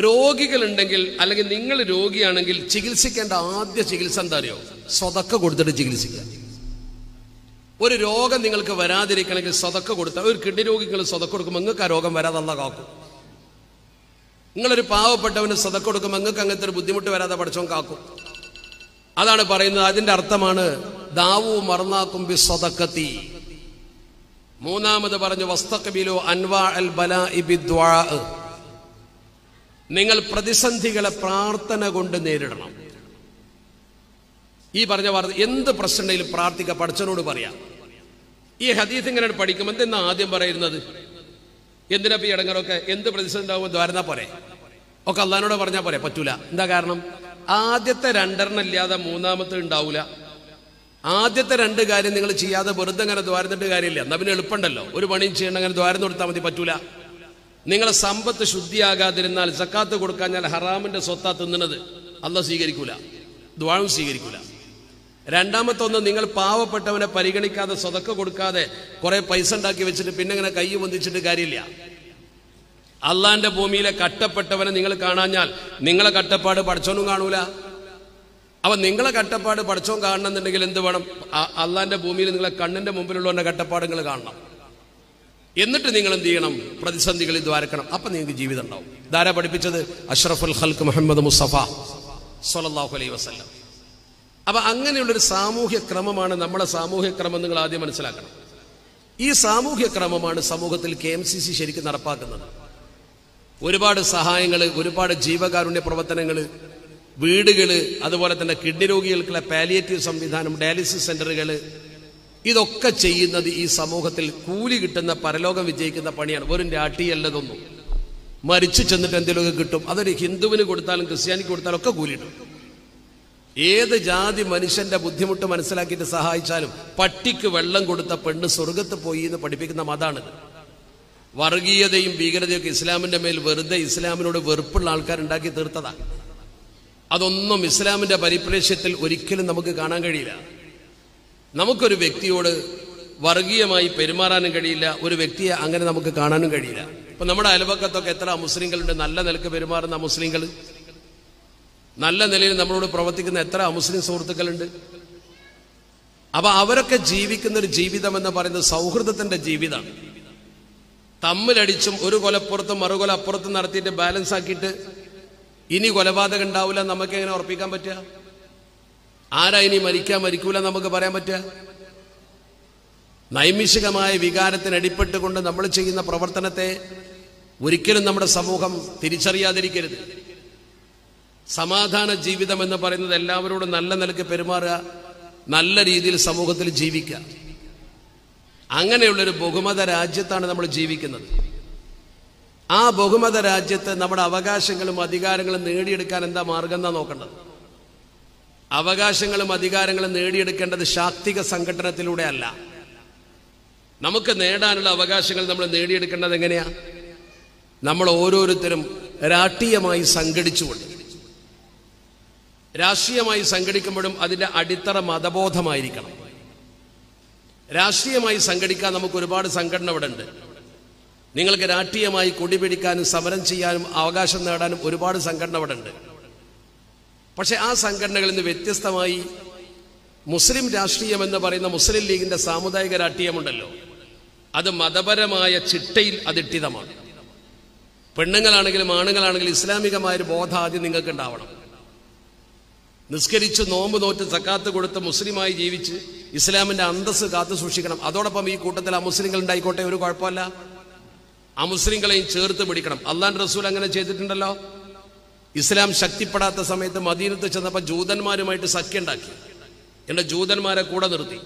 രോഗികളുണ്ടെങ്കിൽ അല്ലെങ്കിൽ നിങ്ങൾ രോഗിയാണെങ്കിൽ ചികിത്സിക്കേണ്ട ആദ്യ ചികിത്സ എന്താ അറിയോ സ്വതക്ക കൊടുത്തിട്ട് ചികിത്സിക്കുക ഒരു രോഗം നിങ്ങൾക്ക് വരാതിരിക്കണമെങ്കിൽ സ്വതക്ക കൊടുത്ത ഒരു കിഡ്നി രോഗികൾ സ്വതക്ക കൊടുക്കുമ്പോൾ നിങ്ങൾക്ക് ആ രോഗം വരാതല്ല കാക്കും നിങ്ങളൊരു പാവപ്പെട്ടവന് സ്വതക്ക കൊടുക്കുമ്പോൾ നിങ്ങൾക്ക് അങ്ങനത്തെ ഒരു ബുദ്ധിമുട്ട് വരാതെ പഠിച്ചോ കാക്കും അതാണ് പറയുന്നത് അതിന്റെ അർത്ഥമാണ് ദാവു ബി സ്വതക്കത്തി മൂന്നാമത് പറഞ്ഞു വസ്തക്കബിലോ അൻവാ അൽ ബി ദ്വാ നിങ്ങൾ പ്രതിസന്ധികളെ പ്രാർത്ഥന കൊണ്ട് നേരിടണം ഈ പറഞ്ഞ വാർത്ത എന്ത് പ്രശ്നയിലും പ്രാർത്ഥിക്കുക പഠിച്ചനോട് പറയാം ഈ ഹദീസ് ഇങ്ങനെ പഠിക്കുമ്പോൾ എന്തെന്നാ ആദ്യം പറയുന്നത് എന്തിനാ ഈ ഇടങ്ങറൊക്കെ എന്ത് പ്രതിസന്ധി ഉണ്ടാവും ദ്വാരനാ പോരെ ഒക്കെ അള്ളഹാനോട് പറഞ്ഞാൽ പോരെ പറ്റൂല എന്താ കാരണം ആദ്യത്തെ രണ്ടെണ്ണം മൂന്നാമത്തെ ഉണ്ടാവൂല ആദ്യത്തെ രണ്ട് കാര്യം നിങ്ങൾ ചെയ്യാതെ വെറുതെ അങ്ങനെ ദ്വാരത്തിന്റെ കാര്യമില്ല എന്നാ പിന്നെ എളുപ്പമുണ്ടല്ലോ ഒരു പണിയും ചെയ്യണം അങ്ങനെ ദ്വാരം കൊടുത്താൽ മതി പറ്റൂല നിങ്ങൾ സമ്പത്ത് ശുദ്ധിയാകാതിരുന്നാൽ സക്കാത്ത് കൊടുക്കാഞ്ഞാൽ ഹറാമിന്റെ സ്വത്താ തിന്നണത് അല്ല സ്വീകരിക്കൂല ദ്വാഴും സ്വീകരിക്കൂല രണ്ടാമത്തൊന്ന് നിങ്ങൾ പാവപ്പെട്ടവനെ പരിഗണിക്കാതെ സ്വതക്ക കൊടുക്കാതെ കുറെ പൈസ ഉണ്ടാക്കി വെച്ചിട്ട് പിന്നെ ഇങ്ങനെ കൈ പൊന്തിച്ചിട്ട് കാര്യമില്ല അള്ളാന്റെ ഭൂമിയിലെ കട്ടപ്പെട്ടവനെ നിങ്ങൾ കാണാഞ്ഞാൽ നിങ്ങളെ കട്ടപ്പാട് പഠിച്ചോന്നും കാണൂല അപ്പൊ നിങ്ങളെ കട്ടപ്പാട് പഠിച്ചോൻ കാണണമെന്നുണ്ടെങ്കിൽ എന്ത് വേണം അള്ളാന്റെ ഭൂമിയിൽ നിങ്ങളെ കണ്ണിന്റെ മുമ്പിലുള്ളവന്റെ കട്ടപ്പാടുകൾ കാണണം എന്നിട്ട് നിങ്ങൾ എന്ത് ചെയ്യണം പ്രതിസന്ധികളിൽ ദ്വാരക്കണം അപ്പൊ നിങ്ങൾക്ക് ജീവിതം ഉണ്ടാവും ധാര പഠിപ്പിച്ചത് അഷ്റഫുൽ ഹൽക്ക് മുഹമ്മദ് മുസ്തഫ സൊല്ലാഹു അലൈ വസ്ലം അപ്പൊ അങ്ങനെയുള്ളൊരു സാമൂഹ്യ ക്രമമാണ് നമ്മളെ സാമൂഹ്യ ക്രമം നിങ്ങൾ ആദ്യം മനസ്സിലാക്കണം ഈ സാമൂഹ്യ ക്രമമാണ് സമൂഹത്തിൽ കെ എം സി സി ശരിക്കും നടപ്പാക്കുന്നത് ഒരുപാട് സഹായങ്ങൾ ഒരുപാട് ജീവകാരുണ്യ പ്രവർത്തനങ്ങൾ വീടുകൾ അതുപോലെ തന്നെ കിഡ്നി രോഗികൾക്കുള്ള പാലിയേറ്റീവ് സംവിധാനം ഡയാലിസിസ് സെന്ററുകൾ ഇതൊക്കെ ചെയ്യുന്നത് ഈ സമൂഹത്തിൽ കൂലി കിട്ടുന്ന പരലോകം വിജയിക്കുന്ന പണിയാണ് വെറും രാട്ടിയല്ലതൊന്നും മരിച്ചു ചെന്നിട്ട് എന്തെങ്കിലുമൊക്കെ കിട്ടും അതൊരു ഹിന്ദുവിന് കൊടുത്താലും ക്രിസ്ത്യാനിക്ക് കൊടുത്താലും ഒക്കെ കൂലി കിട്ടും ഏത് ജാതി മനുഷ്യന്റെ ബുദ്ധിമുട്ട് മനസ്സിലാക്കിയിട്ട് സഹായിച്ചാലും പട്ടിക്ക് വെള്ളം കൊടുത്ത പെണ്ണ് സ്വർഗത്ത് പോയി എന്ന് പഠിപ്പിക്കുന്ന മതാണിത് വർഗീയതയും ഭീകരതയൊക്കെ ഇസ്ലാമിന്റെ മേൽ വെറുതെ ഇസ്ലാമിനോട് വെറുപ്പുള്ള ആൾക്കാരുണ്ടാക്കി തീർത്തതാണ് അതൊന്നും ഇസ്ലാമിന്റെ പരിപ്രേക്ഷ്യത്തിൽ ഒരിക്കലും നമുക്ക് കാണാൻ കഴിയില്ല നമുക്കൊരു വ്യക്തിയോട് വർഗീയമായി പെരുമാറാനും കഴിയില്ല ഒരു വ്യക്തിയെ അങ്ങനെ നമുക്ക് കാണാനും കഴിയില്ല ഇപ്പൊ നമ്മുടെ അലവക്കത്തൊക്കെ എത്ര അമുസ്ലിങ്ങളുണ്ട് നല്ല നിലക്ക് പെരുമാറുന്ന മുസ്ലിങ്ങൾ നല്ല നിലയിൽ നമ്മളോട് പ്രവർത്തിക്കുന്ന എത്ര അമുസ്ലിം സുഹൃത്തുക്കളുണ്ട് അപ്പൊ അവരൊക്കെ ജീവിക്കുന്ന ഒരു ജീവിതം എന്ന് പറയുന്നത് സൗഹൃദത്തിന്റെ ജീവിതമാണ് തമ്മിലടിച്ചും ഒരു കൊലപ്പുറത്തും മറുകൊല അപ്പുറത്തും നടത്തിയിട്ട് ബാലൻസ് ആക്കിയിട്ട് ഇനി കൊലപാതകം ഉണ്ടാവില്ല നമുക്ക് എങ്ങനെ ഉറപ്പിക്കാൻ പറ്റുക ആരാ ഇനി മരിക്കാൻ മരിക്കൂല നമുക്ക് പറയാൻ പറ്റുക നൈമിഷികമായ വികാരത്തിന് അടിപ്പെട്ടുകൊണ്ട് നമ്മൾ ചെയ്യുന്ന പ്രവർത്തനത്തെ ഒരിക്കലും നമ്മുടെ സമൂഹം തിരിച്ചറിയാതിരിക്കരുത് സമാധാന ജീവിതം എന്ന് പറയുന്നത് എല്ലാവരോടും നല്ല നിലയ്ക്ക് പെരുമാറുക നല്ല രീതിയിൽ സമൂഹത്തിൽ ജീവിക്കുക അങ്ങനെയുള്ളൊരു ബഹുമത രാജ്യത്താണ് നമ്മൾ ജീവിക്കുന്നത് ആ ബഹുമത രാജ്യത്ത് നമ്മുടെ അവകാശങ്ങളും അധികാരങ്ങളും നേടിയെടുക്കാൻ എന്താ മാർഗം എന്നാ നോക്കേണ്ടത് അവകാശങ്ങളും അധികാരങ്ങളും നേടിയെടുക്കേണ്ടത് ശാക്തിക സംഘടനത്തിലൂടെ അല്ല നമുക്ക് നേടാനുള്ള അവകാശങ്ങൾ നമ്മൾ നേടിയെടുക്കേണ്ടത് എങ്ങനെയാ നമ്മൾ ഓരോരുത്തരും രാഷ്ട്രീയമായി സംഘടിച്ചുകൊണ്ട് രാഷ്ട്രീയമായി സംഘടിക്കുമ്പോഴും അതിൻ്റെ അടിത്തറ മതബോധമായിരിക്കണം രാഷ്ട്രീയമായി സംഘടിക്കാൻ നമുക്ക് ഒരുപാട് സംഘടന ഇവിടെ ഉണ്ട് നിങ്ങൾക്ക് രാഷ്ട്രീയമായി കൊടിപിടിക്കാനും സമരം ചെയ്യാനും അവകാശം നേടാനും ഒരുപാട് സംഘടന ഇവിടെ ഉണ്ട് പക്ഷെ ആ സംഘടനകളിൽ നിന്ന് വ്യത്യസ്തമായി മുസ്ലിം രാഷ്ട്രീയം എന്ന് പറയുന്ന മുസ്ലിം ലീഗിന്റെ സാമുദായിക രാഷ്ട്രീയമുണ്ടല്ലോ അത് മതപരമായ ചിട്ടയിൽ അതിട്ടിതമാണ് പെണ്ണുങ്ങളാണെങ്കിലും ആണുങ്ങളാണെങ്കിലും ഇസ്ലാമികമായ ഒരു ബോധം ആദ്യം നിങ്ങൾക്ക് ഉണ്ടാവണം നിസ്കരിച്ച് നോമ്പ് നോറ്റ് സക്കാത്ത് കൊടുത്ത് മുസ്ലിമായി ജീവിച്ച് ഇസ്ലാമിന്റെ അന്തസ് കാത്തു സൂക്ഷിക്കണം അതോടൊപ്പം ഈ കൂട്ടത്തിൽ ആ മുസ്ലിങ്ങൾ ഉണ്ടായിക്കോട്ടെ ഒരു കുഴപ്പമല്ല ആ മുസ്ലിങ്ങളെയും ചേർത്ത് പിടിക്കണം അള്ളാൻ റസൂൽ അങ്ങനെ ചെയ്തിട്ടുണ്ടല്ലോ ഇസ്ലാം ശക്തിപ്പെടാത്ത സമയത്ത് മദീനത്ത് ചെന്നപ്പോൾ ജൂതന്മാരുമായിട്ട് സഖ്യണ്ടാക്കി എൻ്റെ ജൂതന്മാരെ കൂടെ നിർത്തി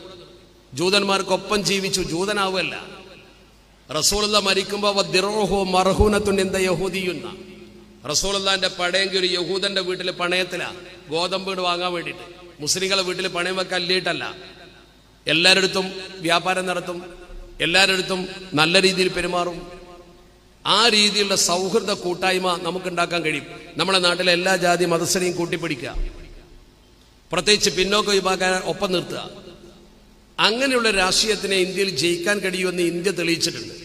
ജൂതന്മാർക്കൊപ്പം ജീവിച്ചു ജൂതനാവുമല്ല റസൂലുള്ള മരിക്കുമ്പോൾ ദിറോഹോ മർഹൂനത്തുണ്ണിന്ത പടയെങ്കിൽ ഒരു യഹൂദന്റെ വീട്ടിൽ പണയത്തിലാണ് ഗോതമ്പ് വീട് വാങ്ങാൻ വേണ്ടിയിട്ട് മുസ്ലിങ്ങളെ വീട്ടിൽ പണയം വെക്കാൻ അല്ലിയിട്ടല്ല എല്ലാവരുടെ വ്യാപാരം നടത്തും എല്ലാവരുടെ നല്ല രീതിയിൽ പെരുമാറും ആ രീതിയിലുള്ള സൗഹൃദ കൂട്ടായ്മ നമുക്കുണ്ടാക്കാൻ കഴിയും നമ്മുടെ നാട്ടിലെ എല്ലാ ജാതി മതസ്ഥരെയും കൂട്ടിപ്പിടിക്കുക പ്രത്യേകിച്ച് പിന്നോക്ക വിഭാഗം ഒപ്പം നിർത്തുക അങ്ങനെയുള്ള രാഷ്ട്രീയത്തിനെ ഇന്ത്യയിൽ ജയിക്കാൻ കഴിയുമെന്ന് ഇന്ത്യ തെളിയിച്ചിട്ടുണ്ട്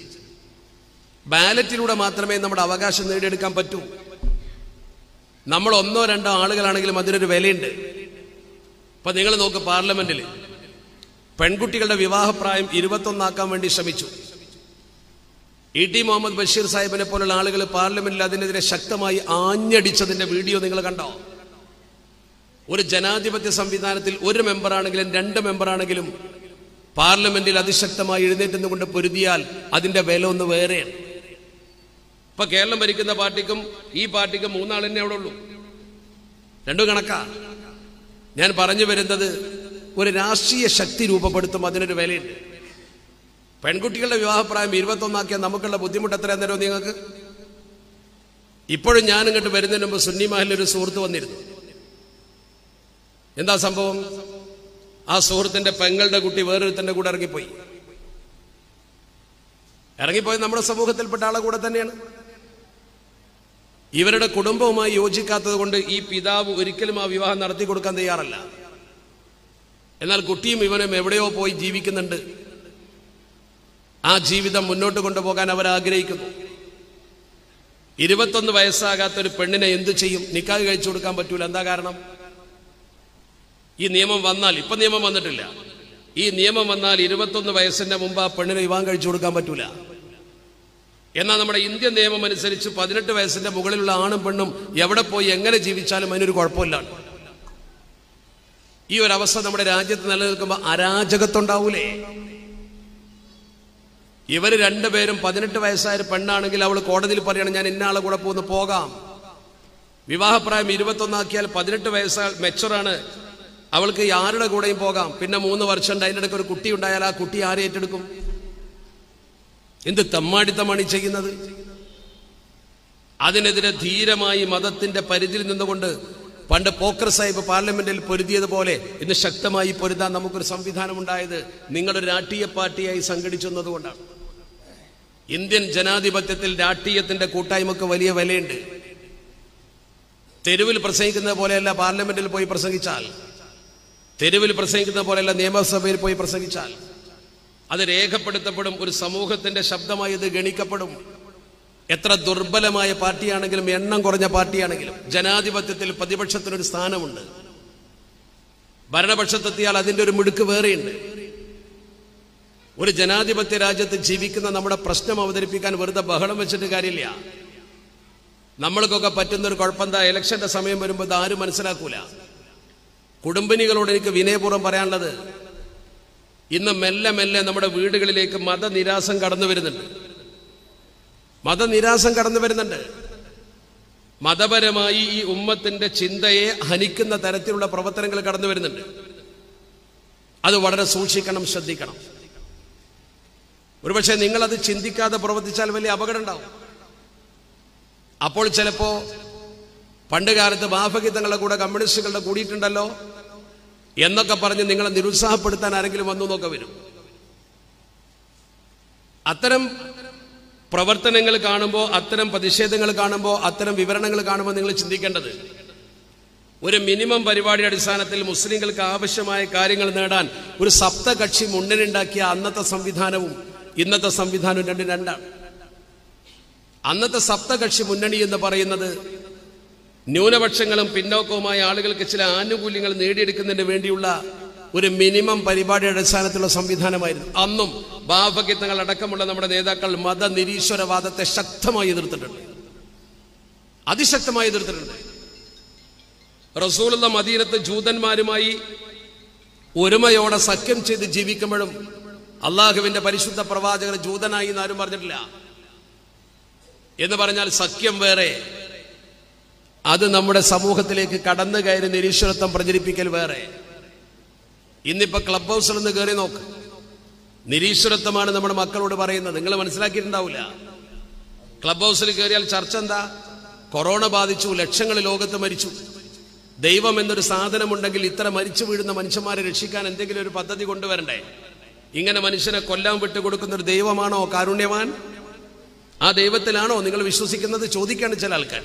ബാലറ്റിലൂടെ മാത്രമേ നമ്മുടെ അവകാശം നേടിയെടുക്കാൻ പറ്റൂ നമ്മൾ ഒന്നോ രണ്ടോ ആളുകളാണെങ്കിലും അതിനൊരു വിലയുണ്ട് ഇപ്പൊ നിങ്ങൾ നോക്ക് പാർലമെന്റിൽ പെൺകുട്ടികളുടെ വിവാഹപ്രായം ഇരുപത്തൊന്നാക്കാൻ വേണ്ടി ശ്രമിച്ചു ഇ ടി മുഹമ്മദ് ബഷീർ സാഹിബിനെ പോലുള്ള ആളുകൾ പാർലമെന്റിൽ അതിനെതിരെ ശക്തമായി ആഞ്ഞടിച്ചതിന്റെ വീഡിയോ നിങ്ങൾ കണ്ടോ ഒരു ജനാധിപത്യ സംവിധാനത്തിൽ ഒരു മെമ്പറാണെങ്കിലും രണ്ട് മെമ്പറാണെങ്കിലും പാർലമെന്റിൽ അതിശക്തമായി കൊണ്ട് പൊരുതിയാൽ അതിന്റെ വില ഒന്ന് വേറെയാണ് ഇപ്പൊ കേരളം ഭരിക്കുന്ന പാർട്ടിക്കും ഈ പാർട്ടിക്കും മൂന്നാൾ തന്നെ അവിടെ ഉള്ളൂ രണ്ടു കണക്കാ ഞാൻ പറഞ്ഞു വരുന്നത് ഒരു രാഷ്ട്രീയ ശക്തി രൂപപ്പെടുത്തും അതിനൊരു വിലയുണ്ട് പെൺകുട്ടികളുടെ വിവാഹപ്രായം ഇരുപത്തൊന്നാക്കിയാൽ നമുക്കുള്ള ബുദ്ധിമുട്ട് എത്രയാണെന്ന് തരുമോ നിങ്ങൾക്ക് ഇപ്പോഴും ഞാൻ ഇങ്ങോട്ട് വരുന്നതിന് മുമ്പ് സുന്നി മഹലിൽ ഒരു സുഹൃത്ത് വന്നിരുന്നു എന്താ സംഭവം ആ സുഹൃത്തിന്റെ പെങ്ങളുടെ കുട്ടി വേറൊരുത്തന്റെ കൂടെ ഇറങ്ങിപ്പോയി ഇറങ്ങിപ്പോയി നമ്മുടെ സമൂഹത്തിൽപ്പെട്ട ആളെ കൂടെ തന്നെയാണ് ഇവരുടെ കുടുംബവുമായി യോജിക്കാത്തത് കൊണ്ട് ഈ പിതാവ് ഒരിക്കലും ആ വിവാഹം നടത്തി കൊടുക്കാൻ തയ്യാറല്ല എന്നാൽ കുട്ടിയും ഇവനും എവിടെയോ പോയി ജീവിക്കുന്നുണ്ട് ആ ജീവിതം മുന്നോട്ട് കൊണ്ടുപോകാൻ അവർ ആഗ്രഹിക്കുന്നു ഇരുപത്തൊന്ന് വയസ്സാകാത്ത ഒരു പെണ്ണിനെ എന്ത് ചെയ്യും നിക്കാഹ് കഴിച്ചു കൊടുക്കാൻ പറ്റൂല എന്താ കാരണം ഈ നിയമം വന്നാൽ ഇപ്പൊ നിയമം വന്നിട്ടില്ല ഈ നിയമം വന്നാൽ ഇരുപത്തൊന്ന് വയസ്സിന്റെ മുമ്പ് ആ പെണ്ണിനെ വിവാഹം കഴിച്ചു കൊടുക്കാൻ പറ്റൂല എന്നാൽ നമ്മുടെ ഇന്ത്യൻ നിയമം അനുസരിച്ച് പതിനെട്ട് വയസ്സിന്റെ മുകളിലുള്ള ആണും പെണ്ണും എവിടെ പോയി എങ്ങനെ ജീവിച്ചാലും അതിനൊരു കുഴപ്പമില്ല ഈ ഒരു അവസ്ഥ നമ്മുടെ രാജ്യത്ത് നിലനിൽക്കുമ്പോൾ അരാജകത്വം ഉണ്ടാവൂലേ ഇവർ രണ്ടുപേരും പതിനെട്ട് വയസ്സായ പെണ്ണാണെങ്കിൽ അവൾ കോടതിയിൽ പറയണം ഞാൻ ഇന്നാളെ കൂടെ പോകുന്നു പോകാം വിവാഹപ്രായം ഇരുപത്തൊന്നാക്കിയാൽ പതിനെട്ട് വയസ്സാൽ മെച്ചറാണ് അവൾക്ക് ആരുടെ കൂടെയും പോകാം പിന്നെ മൂന്ന് വർഷം ഉണ്ട് അതിൻ്റെ ഇടയ്ക്ക് ഒരു കുട്ടി ഉണ്ടായാൽ ആ കുട്ടി ആരെ ഏറ്റെടുക്കും എന്ത് തമ്മാടിത്തമാണ് ഈ ചെയ്യുന്നത് അതിനെതിരെ ധീരമായി മതത്തിന്റെ പരിധിയിൽ നിന്നുകൊണ്ട് പണ്ട് പോക്കർ സാഹിബ് പാർലമെന്റിൽ പൊരുതിയതുപോലെ ഇന്ന് ശക്തമായി പൊരുതാൻ നമുക്കൊരു സംവിധാനം ഉണ്ടായത് നിങ്ങളൊരു രാഷ്ട്രീയ പാർട്ടിയായി സംഘടിച്ചെന്നതുകൊണ്ടാണ് ഇന്ത്യൻ ജനാധിപത്യത്തിൽ രാഷ്ട്രീയത്തിന്റെ കൂട്ടായ്മക്ക് വലിയ വിലയുണ്ട് തെരുവിൽ പ്രസംഗിക്കുന്ന പോലെയല്ല പാർലമെന്റിൽ പോയി പ്രസംഗിച്ചാൽ തെരുവിൽ പ്രസംഗിക്കുന്ന പോലെയല്ല നിയമസഭയിൽ പോയി പ്രസംഗിച്ചാൽ അത് രേഖപ്പെടുത്തപ്പെടും ഒരു സമൂഹത്തിന്റെ ശബ്ദമായി ഇത് ഗണിക്കപ്പെടും എത്ര ദുർബലമായ പാർട്ടിയാണെങ്കിലും എണ്ണം കുറഞ്ഞ പാർട്ടിയാണെങ്കിലും ജനാധിപത്യത്തിൽ പ്രതിപക്ഷത്തിനൊരു സ്ഥാനമുണ്ട് ഭരണപക്ഷത്തെത്തിയാൽ അതിന്റെ ഒരു മിടുക്ക് വേറെയുണ്ട് ഒരു ജനാധിപത്യ രാജ്യത്ത് ജീവിക്കുന്ന നമ്മുടെ പ്രശ്നം അവതരിപ്പിക്കാൻ വെറുതെ ബഹളം വെച്ചിട്ട് കാര്യമില്ല നമ്മൾക്കൊക്കെ പറ്റുന്ന ഒരു കുഴപ്പമെന്താ ഇലക്ഷന്റെ സമയം വരുമ്പോൾ ഇത് ആരും മനസ്സിലാക്കൂല കുടുംബിനികളോട് എനിക്ക് വിനയപൂർവ്വം പറയാനുള്ളത് ഇന്ന് മെല്ലെ മെല്ലെ നമ്മുടെ വീടുകളിലേക്ക് മതനിരാസം കടന്നു വരുന്നുണ്ട് മതനിരാസം കടന്നു വരുന്നുണ്ട് മതപരമായി ഈ ഉമ്മത്തിന്റെ ചിന്തയെ ഹനിക്കുന്ന തരത്തിലുള്ള പ്രവർത്തനങ്ങൾ കടന്നു വരുന്നുണ്ട് അത് വളരെ സൂക്ഷിക്കണം ശ്രദ്ധിക്കണം ഒരുപക്ഷെ അത് ചിന്തിക്കാതെ പ്രവർത്തിച്ചാൽ വലിയ അപകടം ഉണ്ടാവും അപ്പോൾ ചിലപ്പോ പണ്ടുകാലത്ത് കാലത്ത് കൂടെ കമ്മ്യൂണിസ്റ്റുകളുടെ കൂടിയിട്ടുണ്ടല്ലോ എന്നൊക്കെ പറഞ്ഞ് നിങ്ങളെ നിരുത്സാഹപ്പെടുത്താൻ ആരെങ്കിലും വന്നു നോക്കെ വരും അത്തരം പ്രവർത്തനങ്ങൾ കാണുമ്പോൾ അത്തരം പ്രതിഷേധങ്ങൾ കാണുമ്പോൾ അത്തരം വിവരണങ്ങൾ കാണുമ്പോൾ നിങ്ങൾ ചിന്തിക്കേണ്ടത് ഒരു മിനിമം പരിപാടി അടിസ്ഥാനത്തിൽ മുസ്ലിങ്ങൾക്ക് ആവശ്യമായ കാര്യങ്ങൾ നേടാൻ ഒരു സപ്തകക്ഷി മുന്നണിണ്ടാക്കിയ അന്നത്തെ സംവിധാനവും ഇന്നത്തെ സംവിധാനവും രണ്ടും രണ്ടാണ് അന്നത്തെ സപ്തകക്ഷി മുന്നണി എന്ന് പറയുന്നത് ന്യൂനപക്ഷങ്ങളും പിന്നോക്കവുമായ ആളുകൾക്ക് ചില ആനുകൂല്യങ്ങൾ നേടിയെടുക്കുന്നതിന് വേണ്ടിയുള്ള ഒരു മിനിമം പരിപാടി അടിസ്ഥാനത്തിലുള്ള സംവിധാനമായിരുന്നു അന്നും ഭാവഗീതങ്ങൾ അടക്കമുള്ള നമ്മുടെ നേതാക്കൾ മതനിരീശ്വരവാദത്തെ ശക്തമായി എതിർത്തിട്ടുണ്ട് അതിശക്തമായി എതിർത്തിട്ടുണ്ട് റസൂലുള്ള മദീനത്ത് ജൂതന്മാരുമായി ഒരുമയോടെ സഖ്യം ചെയ്ത് ജീവിക്കുമ്പോഴും അള്ളാഹുവിന്റെ പരിശുദ്ധ പ്രവാചകർ ജൂതനായി എന്ന് ആരും പറഞ്ഞിട്ടില്ല എന്ന് പറഞ്ഞാൽ സഖ്യം വേറെ അത് നമ്മുടെ സമൂഹത്തിലേക്ക് കടന്നു കയറി നിരീശ്വരത്വം പ്രചരിപ്പിക്കൽ വേറെ ഇന്നിപ്പോ ക്ലബ് ഹൗസിൽ നിന്ന് കയറി നോക്ക് നിരീശ്വരത്വമാണ് നമ്മുടെ മക്കളോട് പറയുന്നത് നിങ്ങൾ മനസ്സിലാക്കിയിട്ടുണ്ടാവില്ല ക്ലബ് ഹൗസിൽ കയറിയാൽ ചർച്ച എന്താ കൊറോണ ബാധിച്ചു ലക്ഷങ്ങൾ ലോകത്ത് മരിച്ചു ദൈവം എന്നൊരു സാധനമുണ്ടെങ്കിൽ ഇത്ര മരിച്ചു വീഴുന്ന മനുഷ്യന്മാരെ രക്ഷിക്കാൻ എന്തെങ്കിലും ഒരു പദ്ധതി കൊണ്ടുവരണ്ടേ ഇങ്ങനെ മനുഷ്യനെ കൊല്ലാൻ വിട്ടുകൊടുക്കുന്ന ഒരു ദൈവമാണോ കാരുണ്യവാൻ ആ ദൈവത്തിലാണോ നിങ്ങൾ വിശ്വസിക്കുന്നത് ചോദിക്കാണ് ചില ആൾക്കാർ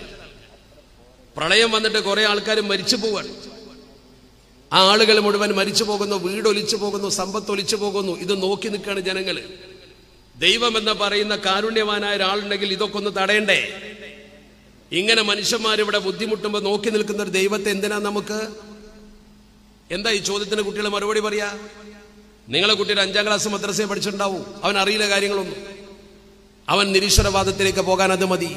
പ്രളയം വന്നിട്ട് കുറെ ആൾക്കാർ മരിച്ചു പോവാണ് ആ ആളുകൾ മുഴുവൻ മരിച്ചു പോകുന്നു വീട് ഒലിച്ചു പോകുന്നു സമ്പത്ത് ഒലിച്ചു പോകുന്നു ഇത് നോക്കി നിൽക്കുകയാണ് ജനങ്ങൾ ദൈവം എന്ന് പറയുന്ന കാരുണ്യവാനായ ഒരാളുണ്ടെങ്കിൽ ഇതൊക്കെ ഒന്ന് തടയണ്ടേ ഇങ്ങനെ മനുഷ്യന്മാരിവിടെ ബുദ്ധിമുട്ടുമ്പോൾ നോക്കി നിൽക്കുന്ന ഒരു ദൈവത്തെ എന്തിനാ നമുക്ക് എന്താ ഈ ചോദ്യത്തിന് കുട്ടികളെ മറുപടി പറയാ നിങ്ങളെ കുട്ടിയുടെ അഞ്ചാം ക്ലാസ് മദ്രസയെ പഠിച്ചിട്ടുണ്ടാവും അവൻ അറിയില്ല കാര്യങ്ങളൊന്നും അവൻ നിരീശ്വരവാദത്തിലേക്ക് പോകാൻ അത് മതി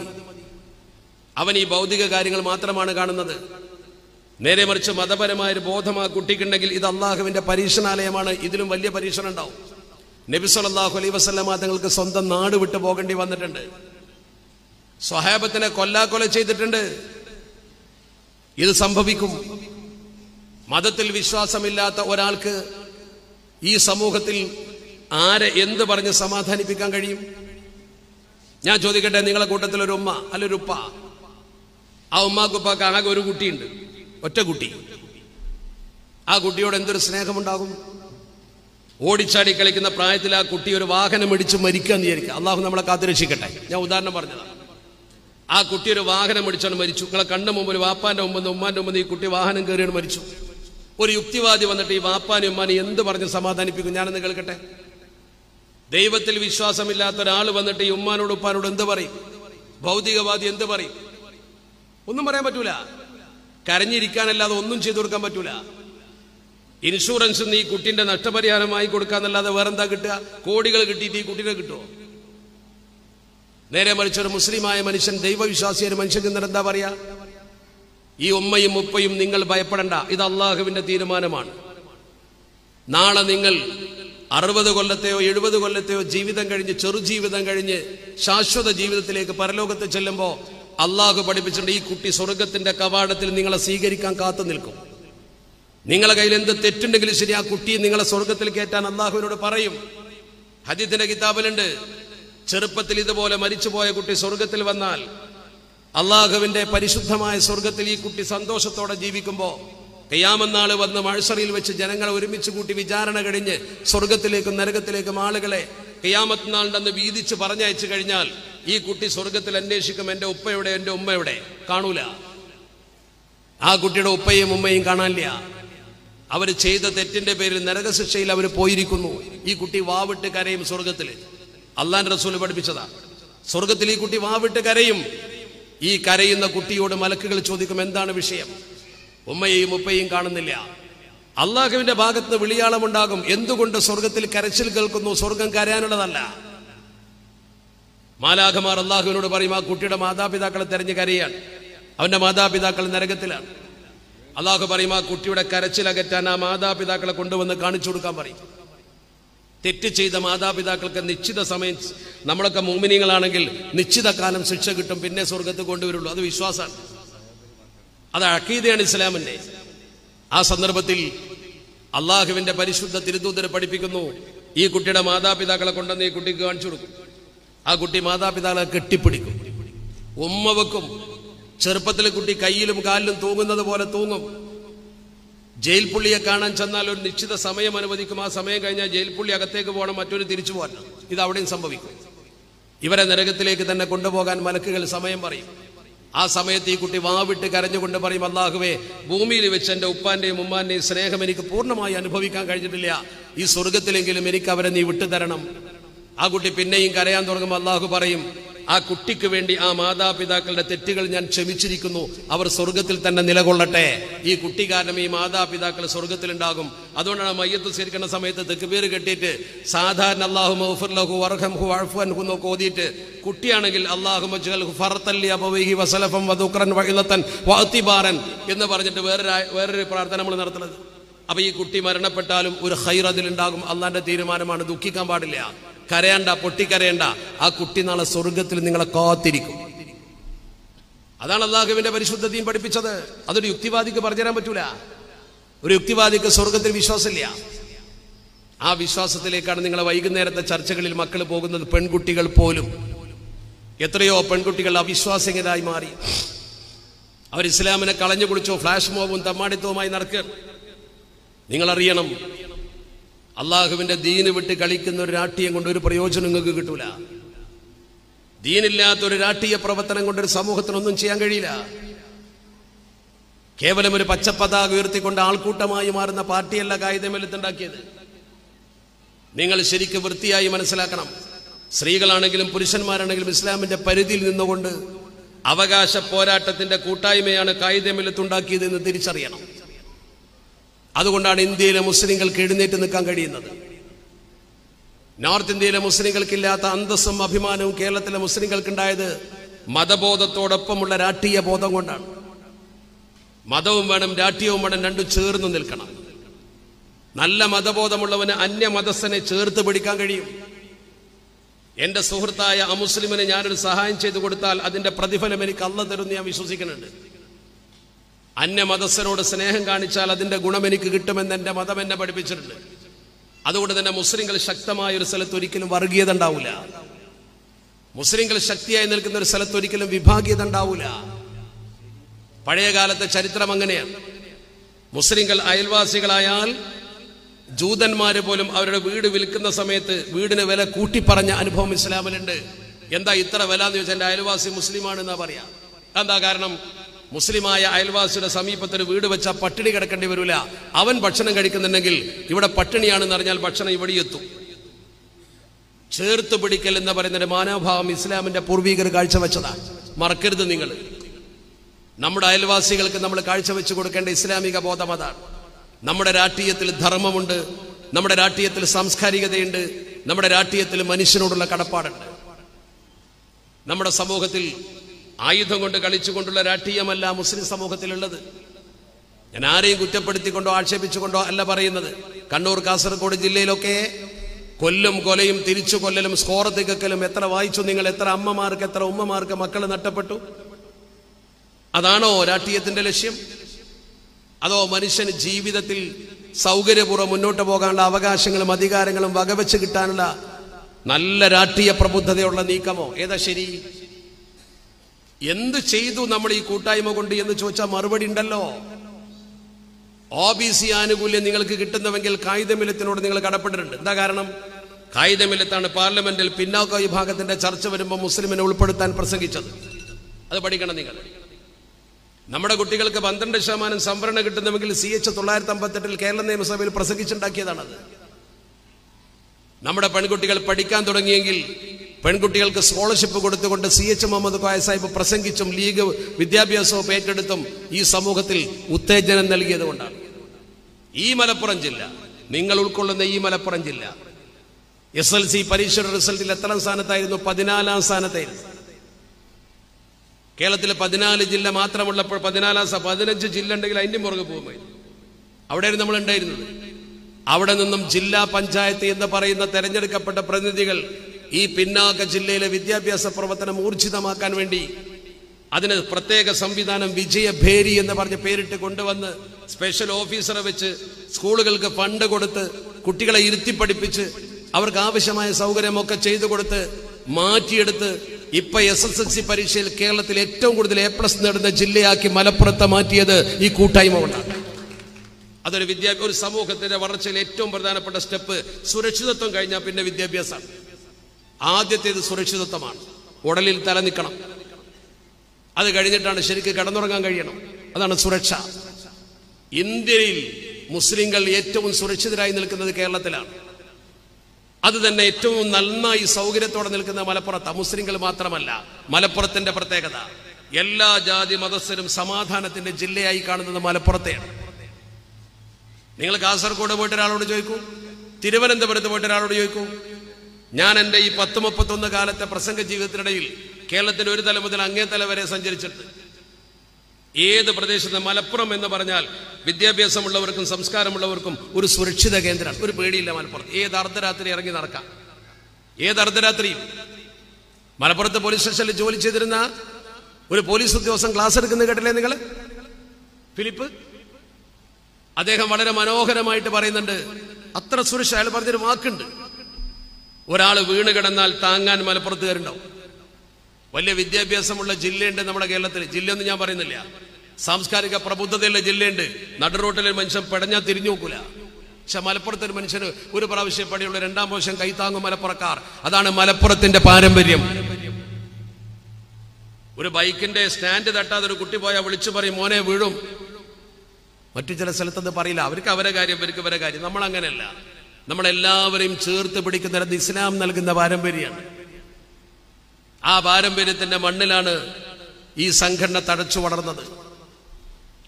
അവൻ ഈ ഭൗതിക കാര്യങ്ങൾ മാത്രമാണ് കാണുന്നത് നേരെ മറിച്ച് മതപരമായ ഒരു ബോധം ആ കുട്ടിക്കുണ്ടെങ്കിൽ ഇത് അള്ളാഹുവിന്റെ പരീക്ഷണാലയമാണ് ഇതിലും വലിയ പരീക്ഷണം ഉണ്ടാവും നബി സല്ലാഹു അലൈ വസ്ലാം തങ്ങൾക്ക് സ്വന്തം നാട് വിട്ടു പോകേണ്ടി വന്നിട്ടുണ്ട് സ്വഹാബത്തിനെ കൊല്ലാക്കൊല ചെയ്തിട്ടുണ്ട് ഇത് സംഭവിക്കും മതത്തിൽ വിശ്വാസമില്ലാത്ത ഒരാൾക്ക് ഈ സമൂഹത്തിൽ ആരെ എന്ത് പറഞ്ഞ് സമാധാനിപ്പിക്കാൻ കഴിയും ഞാൻ ചോദിക്കട്ടെ നിങ്ങളെ കൂട്ടത്തിൽ ഒരു ഉമ്മ അല്ലൊരു ഉപ്പ ആ ഉമ്മാക്കുപ്പാക്ക് ആകെ ഒരു കുട്ടിയുണ്ട് ഒറ്റ കുട്ടി ആ കുട്ടിയോട് എന്തൊരു സ്നേഹമുണ്ടാകും ഓടിച്ചാടി കളിക്കുന്ന പ്രായത്തിൽ ആ കുട്ടി ഒരു വാഹനം ഇടിച്ച് മരിക്കാന്ന് വിചാരിക്കുക അള്ളാഹു നമ്മളെ കാത്തുരക്ഷിക്കട്ടെ ഞാൻ ഉദാഹരണം പറഞ്ഞതാണ് ആ കുട്ടി ഒരു വാഹനം ഇടിച്ചാണ് മരിച്ചു നിങ്ങളെ കണ്ണു മുമ്പിൽ വാപ്പാന്റെ മുമ്പിൽ ഉമ്മാന്റെ മുമ്പിൽ ഈ കുട്ടി വാഹനം കയറിയാണ് മരിച്ചു ഒരു യുക്തിവാദി വന്നിട്ട് ഈ വാപ്പാനും ഉമ്മാനെ എന്ത് പറഞ്ഞ് സമാധാനിപ്പിക്കും ഞാനെന്ന് കേൾക്കട്ടെ ദൈവത്തിൽ വിശ്വാസമില്ലാത്ത ഒരാൾ വന്നിട്ട് ഈ ഉമ്മാനോട് ഉപ്പാനോട് എന്ത് പറയും ഭൗതികവാദി എന്ത് പറയും ഒന്നും പറയാൻ പറ്റൂല കരഞ്ഞിരിക്കാനല്ലാതെ ഒന്നും ചെയ്തു കൊടുക്കാൻ പറ്റൂല ഇൻഷുറൻസ് ഈ കുട്ടിന്റെ നഷ്ടപരിഹാരമായി കൊടുക്കാന്നല്ലാതെ വേറെന്താ കിട്ടുക കോടികൾ കിട്ടിയിട്ട് ഈ കുട്ടിനെ കിട്ടുമോ നേരെ മറിച്ച് ഒരു മുസ്ലിമായ മനുഷ്യൻ ദൈവവിശ്വാസിയ ഒരു മനുഷ്യൻ എന്താ പറയാ ഈ ഉമ്മയും ഉപ്പയും നിങ്ങൾ ഭയപ്പെടണ്ട ഇത് അള്ളാഹുവിന്റെ തീരുമാനമാണ് നാളെ നിങ്ങൾ അറുപത് കൊല്ലത്തെയോ എഴുപത് കൊല്ലത്തെയോ ജീവിതം കഴിഞ്ഞ് ചെറുജീവിതം കഴിഞ്ഞ് ശാശ്വത ജീവിതത്തിലേക്ക് പരലോകത്ത് ചെല്ലുമ്പോൾ അള്ളാഹു പഠിപ്പിച്ചിട്ടുണ്ട് ഈ കുട്ടി സ്വർഗത്തിന്റെ കവാടത്തിൽ നിങ്ങളെ സ്വീകരിക്കാൻ കാത്തു നിൽക്കും നിങ്ങളെ കയ്യിൽ എന്ത് തെറ്റുണ്ടെങ്കിലും ശരി ആ കുട്ടിയെ നിങ്ങളെ സ്വർഗത്തിൽ കയറ്റാൻ അള്ളാഹുവിനോട് പറയും ഹദീത്തിന്റെ കിതാബിലുണ്ട് ചെറുപ്പത്തിൽ ഇതുപോലെ മരിച്ചുപോയ കുട്ടി സ്വർഗത്തിൽ വന്നാൽ അള്ളാഹുവിന്റെ പരിശുദ്ധമായ സ്വർഗത്തിൽ ഈ കുട്ടി സന്തോഷത്തോടെ ജീവിക്കുമ്പോൾ കയ്യാമന്നാൾ വന്ന് മഴസറിയിൽ വെച്ച് ജനങ്ങളെ ഒരുമിച്ച് കൂട്ടി വിചാരണ കഴിഞ്ഞ് സ്വർഗത്തിലേക്കും നരകത്തിലേക്കും ആളുകളെ കയ്യാമത്തിനാളിൻ്റെ അന്ന് വീതിച്ച് പറഞ്ഞയച്ചു കഴിഞ്ഞാൽ ഈ കുട്ടി സ്വർഗത്തിൽ അന്വേഷിക്കും എൻ്റെ ഉപ്പ എവിടെ എൻ്റെ ഉമ്മ എവിടെ കാണൂല ആ കുട്ടിയുടെ ഉപ്പയും ഉമ്മയും കാണാനില്ല അവർ ചെയ്ത തെറ്റിന്റെ പേരിൽ നരകശിക്ഷയിൽ അവർ പോയിരിക്കുന്നു ഈ കുട്ടി വാവിട്ട് കരയും സ്വർഗത്തിൽ അള്ളാൻ റസൂൽ പഠിപ്പിച്ചതാ സ്വർഗത്തിൽ ഈ കുട്ടി വാവിട്ട് കരയും ഈ കരയുന്ന കുട്ടിയോട് മലക്കുകൾ ചോദിക്കും എന്താണ് വിഷയം ഉമ്മയെയും ഉപ്പയും കാണുന്നില്ല അള്ളാഹുവിന്റെ ഭാഗത്ത് വിളിയാളമുണ്ടാകും എന്തുകൊണ്ട് സ്വർഗത്തിൽ കരച്ചിൽ കേൾക്കുന്നു സ്വർഗം കരയാനുള്ളതല്ല മാലാഖമാർ അള്ളാഹുവിനോട് പറയും ആ കുട്ടിയുടെ മാതാപിതാക്കളെ തെരഞ്ഞു കരയാണ് അവന്റെ മാതാപിതാക്കൾ നരകത്തിലാണ് അള്ളാഹു പറയും ആ കുട്ടിയുടെ കരച്ചിലകറ്റാൻ ആ മാതാപിതാക്കളെ കൊണ്ടുവന്ന് കാണിച്ചു കൊടുക്കാൻ പറയും തെറ്റ് ചെയ്ത മാതാപിതാക്കൾക്ക് നിശ്ചിത സമയം നമ്മളൊക്കെ മോമിനിയങ്ങളാണെങ്കിൽ നിശ്ചിത കാലം ശിക്ഷ കിട്ടും പിന്നെ സ്വർഗത്ത് കൊണ്ടുവരുള്ളൂ അത് വിശ്വാസമാണ് അത് അക്കീതയാണ് ഇസ്ലാമിന്റെ ആ സന്ദർഭത്തിൽ അള്ളാഹുവിന്റെ പരിശുദ്ധ തിരുത്തൂതരെ പഠിപ്പിക്കുന്നു ഈ കുട്ടിയുടെ മാതാപിതാക്കളെ കൊണ്ടുവന്ന് ഈ കുട്ടിക്ക് കാണിച്ചു കൊടുക്കും ആ കുട്ടി മാതാപിതാക്കളെ കെട്ടിപ്പിടിക്കും ഉമ്മ വെക്കും ചെറുപ്പത്തിൽ കുട്ടി കയ്യിലും കാലിലും തൂങ്ങുന്നത് പോലെ തൂങ്ങും ജയിൽ പുള്ളിയെ കാണാൻ ചെന്നാൽ ഒരു നിശ്ചിത സമയം അനുവദിക്കും ആ സമയം കഴിഞ്ഞാൽ ജയിൽ പുള്ളി അകത്തേക്ക് പോകണം മറ്റൊരു തിരിച്ചു പോകണം ഇത് അവിടെയും സംഭവിക്കും ഇവരെ നരകത്തിലേക്ക് തന്നെ കൊണ്ടുപോകാൻ മലക്കുകൾ സമയം പറയും ആ സമയത്ത് ഈ കുട്ടി വാവിട്ട് കരഞ്ഞുകൊണ്ട് പറയും അള്ളാഹുവേ ഭൂമിയിൽ വെച്ച് എൻ്റെ ഉപ്പാന്റെയും ഉമ്മാന്റെയും സ്നേഹം എനിക്ക് പൂർണ്ണമായി അനുഭവിക്കാൻ കഴിഞ്ഞിട്ടില്ല ഈ സ്വർഗത്തിലെങ്കിലും എനിക്ക് അവരെ നീ വിട്ടുതരണം ആ കുട്ടി പിന്നെയും കരയാൻ തുടങ്ങുമ്പോൾ അള്ളാഹു പറയും ആ കുട്ടിക്ക് വേണ്ടി ആ മാതാപിതാക്കളുടെ തെറ്റുകൾ ഞാൻ ക്ഷമിച്ചിരിക്കുന്നു അവർ സ്വർഗത്തിൽ തന്നെ നിലകൊള്ളട്ടെ ഈ കുട്ടി കാരണം ഈ മാതാപിതാക്കൾ ഉണ്ടാകും അതുകൊണ്ടാണ് മയ്യത്ത് സ്വീകരിക്കുന്ന സമയത്ത് തെക്കുപേര് കെട്ടിയിട്ട് സാധാരണ അള്ളാഹു ഓതിയിട്ട് കുട്ടിയാണെങ്കിൽ അള്ളാഹുമി വസലഫം എന്ന് പറഞ്ഞിട്ട് വേറൊരു വേറൊരു പ്രാർത്ഥന നമ്മൾ നടത്തുന്നത് അപ്പൊ ഈ കുട്ടി മരണപ്പെട്ടാലും ഒരു ഹൈർ ഉണ്ടാകും അള്ളാന്റെ തീരുമാനമാണ് ദുഃഖിക്കാൻ പാടില്ല കരയണ്ട പൊട്ടിക്കരയണ്ട ആ കുട്ടി നാളെ സ്വർഗത്തിൽ നിങ്ങളെ കാത്തിരിക്കും അതാണ് അള്ളാഹുവിന്റെ പരിശുദ്ധതയും പഠിപ്പിച്ചത് അതൊരു യുക്തിവാദിക്ക് പറഞ്ഞുതരാൻ പറ്റൂല ഒരു യുക്തിവാദിക്ക് സ്വർഗത്തിൽ വിശ്വാസമില്ല ആ വിശ്വാസത്തിലേക്കാണ് നിങ്ങളെ വൈകുന്നേരത്തെ ചർച്ചകളിൽ മക്കൾ പോകുന്നത് പെൺകുട്ടികൾ പോലും എത്രയോ പെൺകുട്ടികൾ അവിശ്വാസികരായി മാറി അവർ ഇസ്ലാമിനെ കളഞ്ഞു കുളിച്ചോ ഫ്ലാഷ് മോബും തമ്മാടിത്തവുമായി നടക്കുക നിങ്ങളറിയണം അള്ളാഹുവിന്റെ ദീന് വിട്ട് കളിക്കുന്ന ഒരു രാഷ്ട്രീയം കൊണ്ട് ഒരു പ്രയോജനം നിങ്ങൾക്ക് കിട്ടൂല ദീനില്ലാത്ത ഒരു രാഷ്ട്രീയ പ്രവർത്തനം കൊണ്ട് ഒരു സമൂഹത്തിനൊന്നും ചെയ്യാൻ കഴിയില്ല കേവലം ഒരു പച്ചപ്പതാക ഉയർത്തിക്കൊണ്ട് ആൾക്കൂട്ടമായി മാറുന്ന പാർട്ടിയല്ല കായികമേലത്തുണ്ടാക്കിയത് നിങ്ങൾ ശരിക്കും വൃത്തിയായി മനസ്സിലാക്കണം സ്ത്രീകളാണെങ്കിലും പുരുഷന്മാരാണെങ്കിലും ഇസ്ലാമിന്റെ പരിധിയിൽ നിന്നുകൊണ്ട് അവകാശ പോരാട്ടത്തിന്റെ കൂട്ടായ്മയാണ് കായികമേലത്തുണ്ടാക്കിയത് എന്ന് തിരിച്ചറിയണം അതുകൊണ്ടാണ് ഇന്ത്യയിലെ മുസ്ലിങ്ങൾക്ക് എഴുന്നേറ്റ് നിൽക്കാൻ കഴിയുന്നത് നോർത്ത് ഇന്ത്യയിലെ മുസ്ലിങ്ങൾക്കില്ലാത്ത അന്തസ്സും അഭിമാനവും കേരളത്തിലെ മുസ്ലിങ്ങൾക്കുണ്ടായത് മതബോധത്തോടൊപ്പമുള്ള രാഷ്ട്രീയ ബോധം കൊണ്ടാണ് മതവും വേണം രാഷ്ട്രീയവും വേണം രണ്ടും ചേർന്ന് നിൽക്കണം നല്ല മതബോധമുള്ളവന് അന്യമതസ്ഥനെ ചേർത്ത് പിടിക്കാൻ കഴിയും എന്റെ സുഹൃത്തായ അമുസ്ലിമിന് ഞാനൊരു സഹായം ചെയ്തു കൊടുത്താൽ അതിന്റെ പ്രതിഫലം എനിക്ക് അല്ല തരുന്ന് ഞാൻ വിശ്വസിക്കുന്നുണ്ട് അന്യമതസ്ഥരോട് സ്നേഹം കാണിച്ചാൽ അതിന്റെ ഗുണം എനിക്ക് കിട്ടുമെന്ന് എൻ്റെ മതം എന്നെ പഠിപ്പിച്ചിട്ടുണ്ട് അതുകൊണ്ട് തന്നെ മുസ്ലിങ്ങൾ ശക്തമായ ഒരു സ്ഥലത്ത് ഒരിക്കലും വർഗീയത ഉണ്ടാവില്ല മുസ്ലിങ്ങൾ ശക്തിയായി നിൽക്കുന്ന ഒരു സ്ഥലത്ത് ഒരിക്കലും വിഭാഗീയത ഉണ്ടാവില്ല പഴയ കാലത്തെ ചരിത്രം അങ്ങനെയാണ് മുസ്ലിങ്ങൾ അയൽവാസികളായാൽ ജൂതന്മാര് പോലും അവരുടെ വീട് വിൽക്കുന്ന സമയത്ത് വീടിന് വില കൂട്ടിപ്പറഞ്ഞ അനുഭവം ഇസ്ലാമിലുണ്ട് എന്താ ഇത്ര വില എന്ന് ചോദിച്ചാൽ എൻ്റെ അയൽവാസി എന്നാ പറയാ എന്താ കാരണം മുസ്ലിമായ അയൽവാസിയുടെ സമീപത്തിന് വീട് വെച്ച പട്ടിണി കിടക്കേണ്ടി വരില്ല അവൻ ഭക്ഷണം കഴിക്കുന്നുണ്ടെങ്കിൽ ഇവിടെ പട്ടിണിയാണെന്ന് അറിഞ്ഞാൽ ഭക്ഷണം ഇവിടെ എത്തും ചേർത്ത് പിടിക്കൽ എന്ന് പറയുന്നൊരു മാനോഭാവം ഇസ്ലാമിന്റെ പൂർവീകർ കാഴ്ചവെച്ചതാണ് മറക്കരുത് നിങ്ങൾ നമ്മുടെ അയൽവാസികൾക്ക് നമ്മൾ കാഴ്ചവെച്ചു കൊടുക്കേണ്ട ഇസ്ലാമിക ബോധം അതാണ് നമ്മുടെ രാഷ്ട്രീയത്തിൽ ധർമ്മമുണ്ട് നമ്മുടെ രാഷ്ട്രീയത്തിൽ സാംസ്കാരികതയുണ്ട് നമ്മുടെ രാഷ്ട്രീയത്തിൽ മനുഷ്യനോടുള്ള കടപ്പാടുണ്ട് നമ്മുടെ സമൂഹത്തിൽ ആയുധം കൊണ്ട് കളിച്ചുകൊണ്ടുള്ള രാഷ്ട്രീയമല്ല മുസ്ലിം സമൂഹത്തിലുള്ളത് ഞാൻ ആരെയും കുറ്റപ്പെടുത്തിക്കൊണ്ടോ ആക്ഷേപിച്ചുകൊണ്ടോ അല്ല പറയുന്നത് കണ്ണൂർ കാസർഗോഡ് ജില്ലയിലൊക്കെ കൊല്ലും കൊലയും തിരിച്ചു കൊല്ലലും സ്കോർ തികക്കലും എത്ര വായിച്ചു നിങ്ങൾ എത്ര അമ്മമാർക്ക് എത്ര ഉമ്മമാർക്ക് മക്കൾ നഷ്ടപ്പെട്ടു അതാണോ രാഷ്ട്രീയത്തിന്റെ ലക്ഷ്യം അതോ മനുഷ്യന് ജീവിതത്തിൽ സൗകര്യപൂർവ്വം മുന്നോട്ട് പോകാനുള്ള അവകാശങ്ങളും അധികാരങ്ങളും വകവെച്ച് കിട്ടാനുള്ള നല്ല രാഷ്ട്രീയ പ്രബുദ്ധതയുള്ള നീക്കമോ ഏതാ ശരി എന്ത് ചെയ്തു നമ്മൾ ഈ കൂട്ടായ്മ കൊണ്ട് എന്ന് ചോദിച്ചാൽ മറുപടി ഉണ്ടല്ലോ ഒ ബി സി ആനുകൂല്യം നിങ്ങൾക്ക് കിട്ടുന്നുവെങ്കിൽ കായികമില്ലത്തിനോട് നിങ്ങൾ കടപ്പെട്ടിട്ടുണ്ട് എന്താ കാരണം കായികമില്ലത്താണ് പാർലമെന്റിൽ പിന്നാക്ക വിഭാഗത്തിന്റെ ചർച്ച വരുമ്പോൾ മുസ്ലിമിനെ ഉൾപ്പെടുത്താൻ പ്രസംഗിച്ചത് അത് പഠിക്കണം നിങ്ങൾ നമ്മുടെ കുട്ടികൾക്ക് പന്ത്രണ്ട് ശതമാനം സംവരണം കിട്ടുന്നുവെങ്കിൽ സി എച്ച് തൊള്ളായിരത്തി അമ്പത്തെട്ടിൽ കേരള നിയമസഭയിൽ പ്രസംഗിച്ചുണ്ടാക്കിയതാണത് നമ്മുടെ പെൺകുട്ടികൾ പഠിക്കാൻ തുടങ്ങിയെങ്കിൽ പെൺകുട്ടികൾക്ക് സ്കോളർഷിപ്പ് കൊടുത്തുകൊണ്ട് സി എച്ച് മുഹമ്മദ് കോയ സാഹിബ് പ്രസംഗിച്ചും ലീഗ് വിദ്യാഭ്യാസ വകുപ്പ് ഏറ്റെടുത്തും ഈ സമൂഹത്തിൽ ഉത്തേജനം നൽകിയത് കൊണ്ടാണ് ഈ മലപ്പുറം ജില്ല നിങ്ങൾ ഉൾക്കൊള്ളുന്ന ഈ മലപ്പുറം ജില്ല എസ് എൽ സി പരീക്ഷയുടെ റിസൾട്ടിൽ എത്ര സ്ഥാനത്തായിരുന്നു പതിനാലാം സ്ഥാനത്തായിരുന്നു കേരളത്തിലെ പതിനാല് ജില്ല മാത്രമുള്ളപ്പോൾ പതിനാലാം പതിനഞ്ച് ജില്ല ഉണ്ടെങ്കിൽ അതിന്റെ മുറുകെ പോകുമായിരുന്നു അവിടെയായിരുന്നു നമ്മൾ ഉണ്ടായിരുന്നത് അവിടെ നിന്നും ജില്ലാ പഞ്ചായത്ത് എന്ന് പറയുന്ന തെരഞ്ഞെടുക്കപ്പെട്ട പ്രതിനിധികൾ ഈ പിന്നാക്ക ജില്ലയിലെ വിദ്യാഭ്യാസ പ്രവർത്തനം ഊർജിതമാക്കാൻ വേണ്ടി അതിന് പ്രത്യേക സംവിധാനം വിജയഭേരി എന്ന് പറഞ്ഞ് പേരിട്ട് കൊണ്ടുവന്ന് സ്പെഷ്യൽ ഓഫീസറെ വെച്ച് സ്കൂളുകൾക്ക് ഫണ്ട് കൊടുത്ത് കുട്ടികളെ ഇരുത്തി പഠിപ്പിച്ച് അവർക്ക് ആവശ്യമായ സൗകര്യമൊക്കെ ചെയ്തു കൊടുത്ത് മാറ്റിയെടുത്ത് ഇപ്പൊ എസ് എസ് എൽ സി പരീക്ഷയിൽ കേരളത്തിൽ ഏറ്റവും കൂടുതൽ എ പ്ലസ് നേടുന്ന ജില്ലയാക്കി മലപ്പുറത്തെ മാറ്റിയത് ഈ കൂട്ടായ്മ കൊണ്ടാണ് അതൊരു വിദ്യാഭ്യാസ ഒരു സമൂഹത്തിന്റെ വളർച്ചയിൽ ഏറ്റവും പ്രധാനപ്പെട്ട സ്റ്റെപ്പ് സുരക്ഷിതത്വം കഴിഞ്ഞാൽ പിന്നെ വിദ്യാഭ്യാസം ആദ്യത്തേത് സുരക്ഷിതത്വമാണ് ഉടലിൽ തല നിൽക്കണം അത് കഴിഞ്ഞിട്ടാണ് ശരിക്ക് കടന്നുറങ്ങാൻ കഴിയണം അതാണ് സുരക്ഷ ഇന്ത്യയിൽ മുസ്ലിങ്ങൾ ഏറ്റവും സുരക്ഷിതരായി നിൽക്കുന്നത് കേരളത്തിലാണ് അത് തന്നെ ഏറ്റവും നന്നായി സൗകര്യത്തോടെ നിൽക്കുന്ന മലപ്പുറത്താണ് മുസ്ലിങ്ങൾ മാത്രമല്ല മലപ്പുറത്തിന്റെ പ്രത്യേകത എല്ലാ ജാതി മതസ്ഥരും സമാധാനത്തിന്റെ ജില്ലയായി കാണുന്നത് മലപ്പുറത്തെയാണ് നിങ്ങൾ കാസർഗോഡ് പോയിട്ട് ഒരാളോട് ചോദിക്കൂ തിരുവനന്തപുരത്ത് പോയിട്ട് ഒരാളോട് ചോദിക്കൂ ഞാൻ എൻ്റെ ഈ പത്ത് മുപ്പത്തൊന്ന് കാലത്തെ പ്രസംഗ ജീവിതത്തിനിടയിൽ കേരളത്തിൻ്റെ ഒരു തല മുതൽ അങ്ങേ തല വരെ സഞ്ചരിച്ചിട്ട് ഏത് പ്രദേശത്ത് മലപ്പുറം എന്ന് പറഞ്ഞാൽ വിദ്യാഭ്യാസമുള്ളവർക്കും സംസ്കാരമുള്ളവർക്കും ഒരു സുരക്ഷിത കേന്ദ്രം ഒരു പേടിയില്ല മലപ്പുറം ഏത് അർദ്ധരാത്രി ഇറങ്ങി നടക്കാം ഏത് അർദ്ധരാത്രിയും മലപ്പുറത്ത് പോലീസ് സ്റ്റേഷനിൽ ജോലി ചെയ്തിരുന്ന ഒരു പോലീസ് ഉദ്യോഗസ്ഥൻ ക്ലാസ് എടുക്കുന്ന കേട്ടില്ലേ നിങ്ങൾ ഫിലിപ്പ് അദ്ദേഹം വളരെ മനോഹരമായിട്ട് പറയുന്നുണ്ട് അത്ര സുരക്ഷ അയാൾ പറഞ്ഞൊരു വാക്കുണ്ട് ഒരാൾ വീണ് കിടന്നാൽ താങ്ങാൻ മലപ്പുറത്തുകാരുണ്ടാവും വലിയ വിദ്യാഭ്യാസമുള്ള ജില്ലയുണ്ട് നമ്മുടെ കേരളത്തിൽ ജില്ലയൊന്നും ഞാൻ പറയുന്നില്ല സാംസ്കാരിക പ്രബുദ്ധതയുള്ള ജില്ലയുണ്ട് നടുറോട്ടിലെ മനുഷ്യൻ പെടഞ്ഞാൽ തിരിഞ്ഞു നോക്കൂല പക്ഷെ മലപ്പുറത്തൊരു മനുഷ്യന് ഒരു പ്രാവശ്യം പടിയുള്ള രണ്ടാം പ്രാവശ്യം കൈത്താങ്ങും മലപ്പുറക്കാർ അതാണ് മലപ്പുറത്തിന്റെ പാരമ്പര്യം ഒരു ബൈക്കിന്റെ സ്റ്റാൻഡ് തട്ടാതെ ഒരു കുട്ടി പോയാൽ വിളിച്ചു പറയും മോനെ വീഴും മറ്റു ചില സ്ഥലത്തൊന്നും പറയില്ല അവർക്ക് അവരെ കാര്യം അവർക്ക് അവരെ കാര്യം നമ്മൾ അങ്ങനെയല്ല നമ്മളെല്ലാവരെയും ചേർത്ത് ഒരു ഇസ്ലാം നൽകുന്ന പാരമ്പര്യമാണ് ആ പാരമ്പര്യത്തിന്റെ മണ്ണിലാണ് ഈ സംഘടന തഴച്ചു വളർന്നത്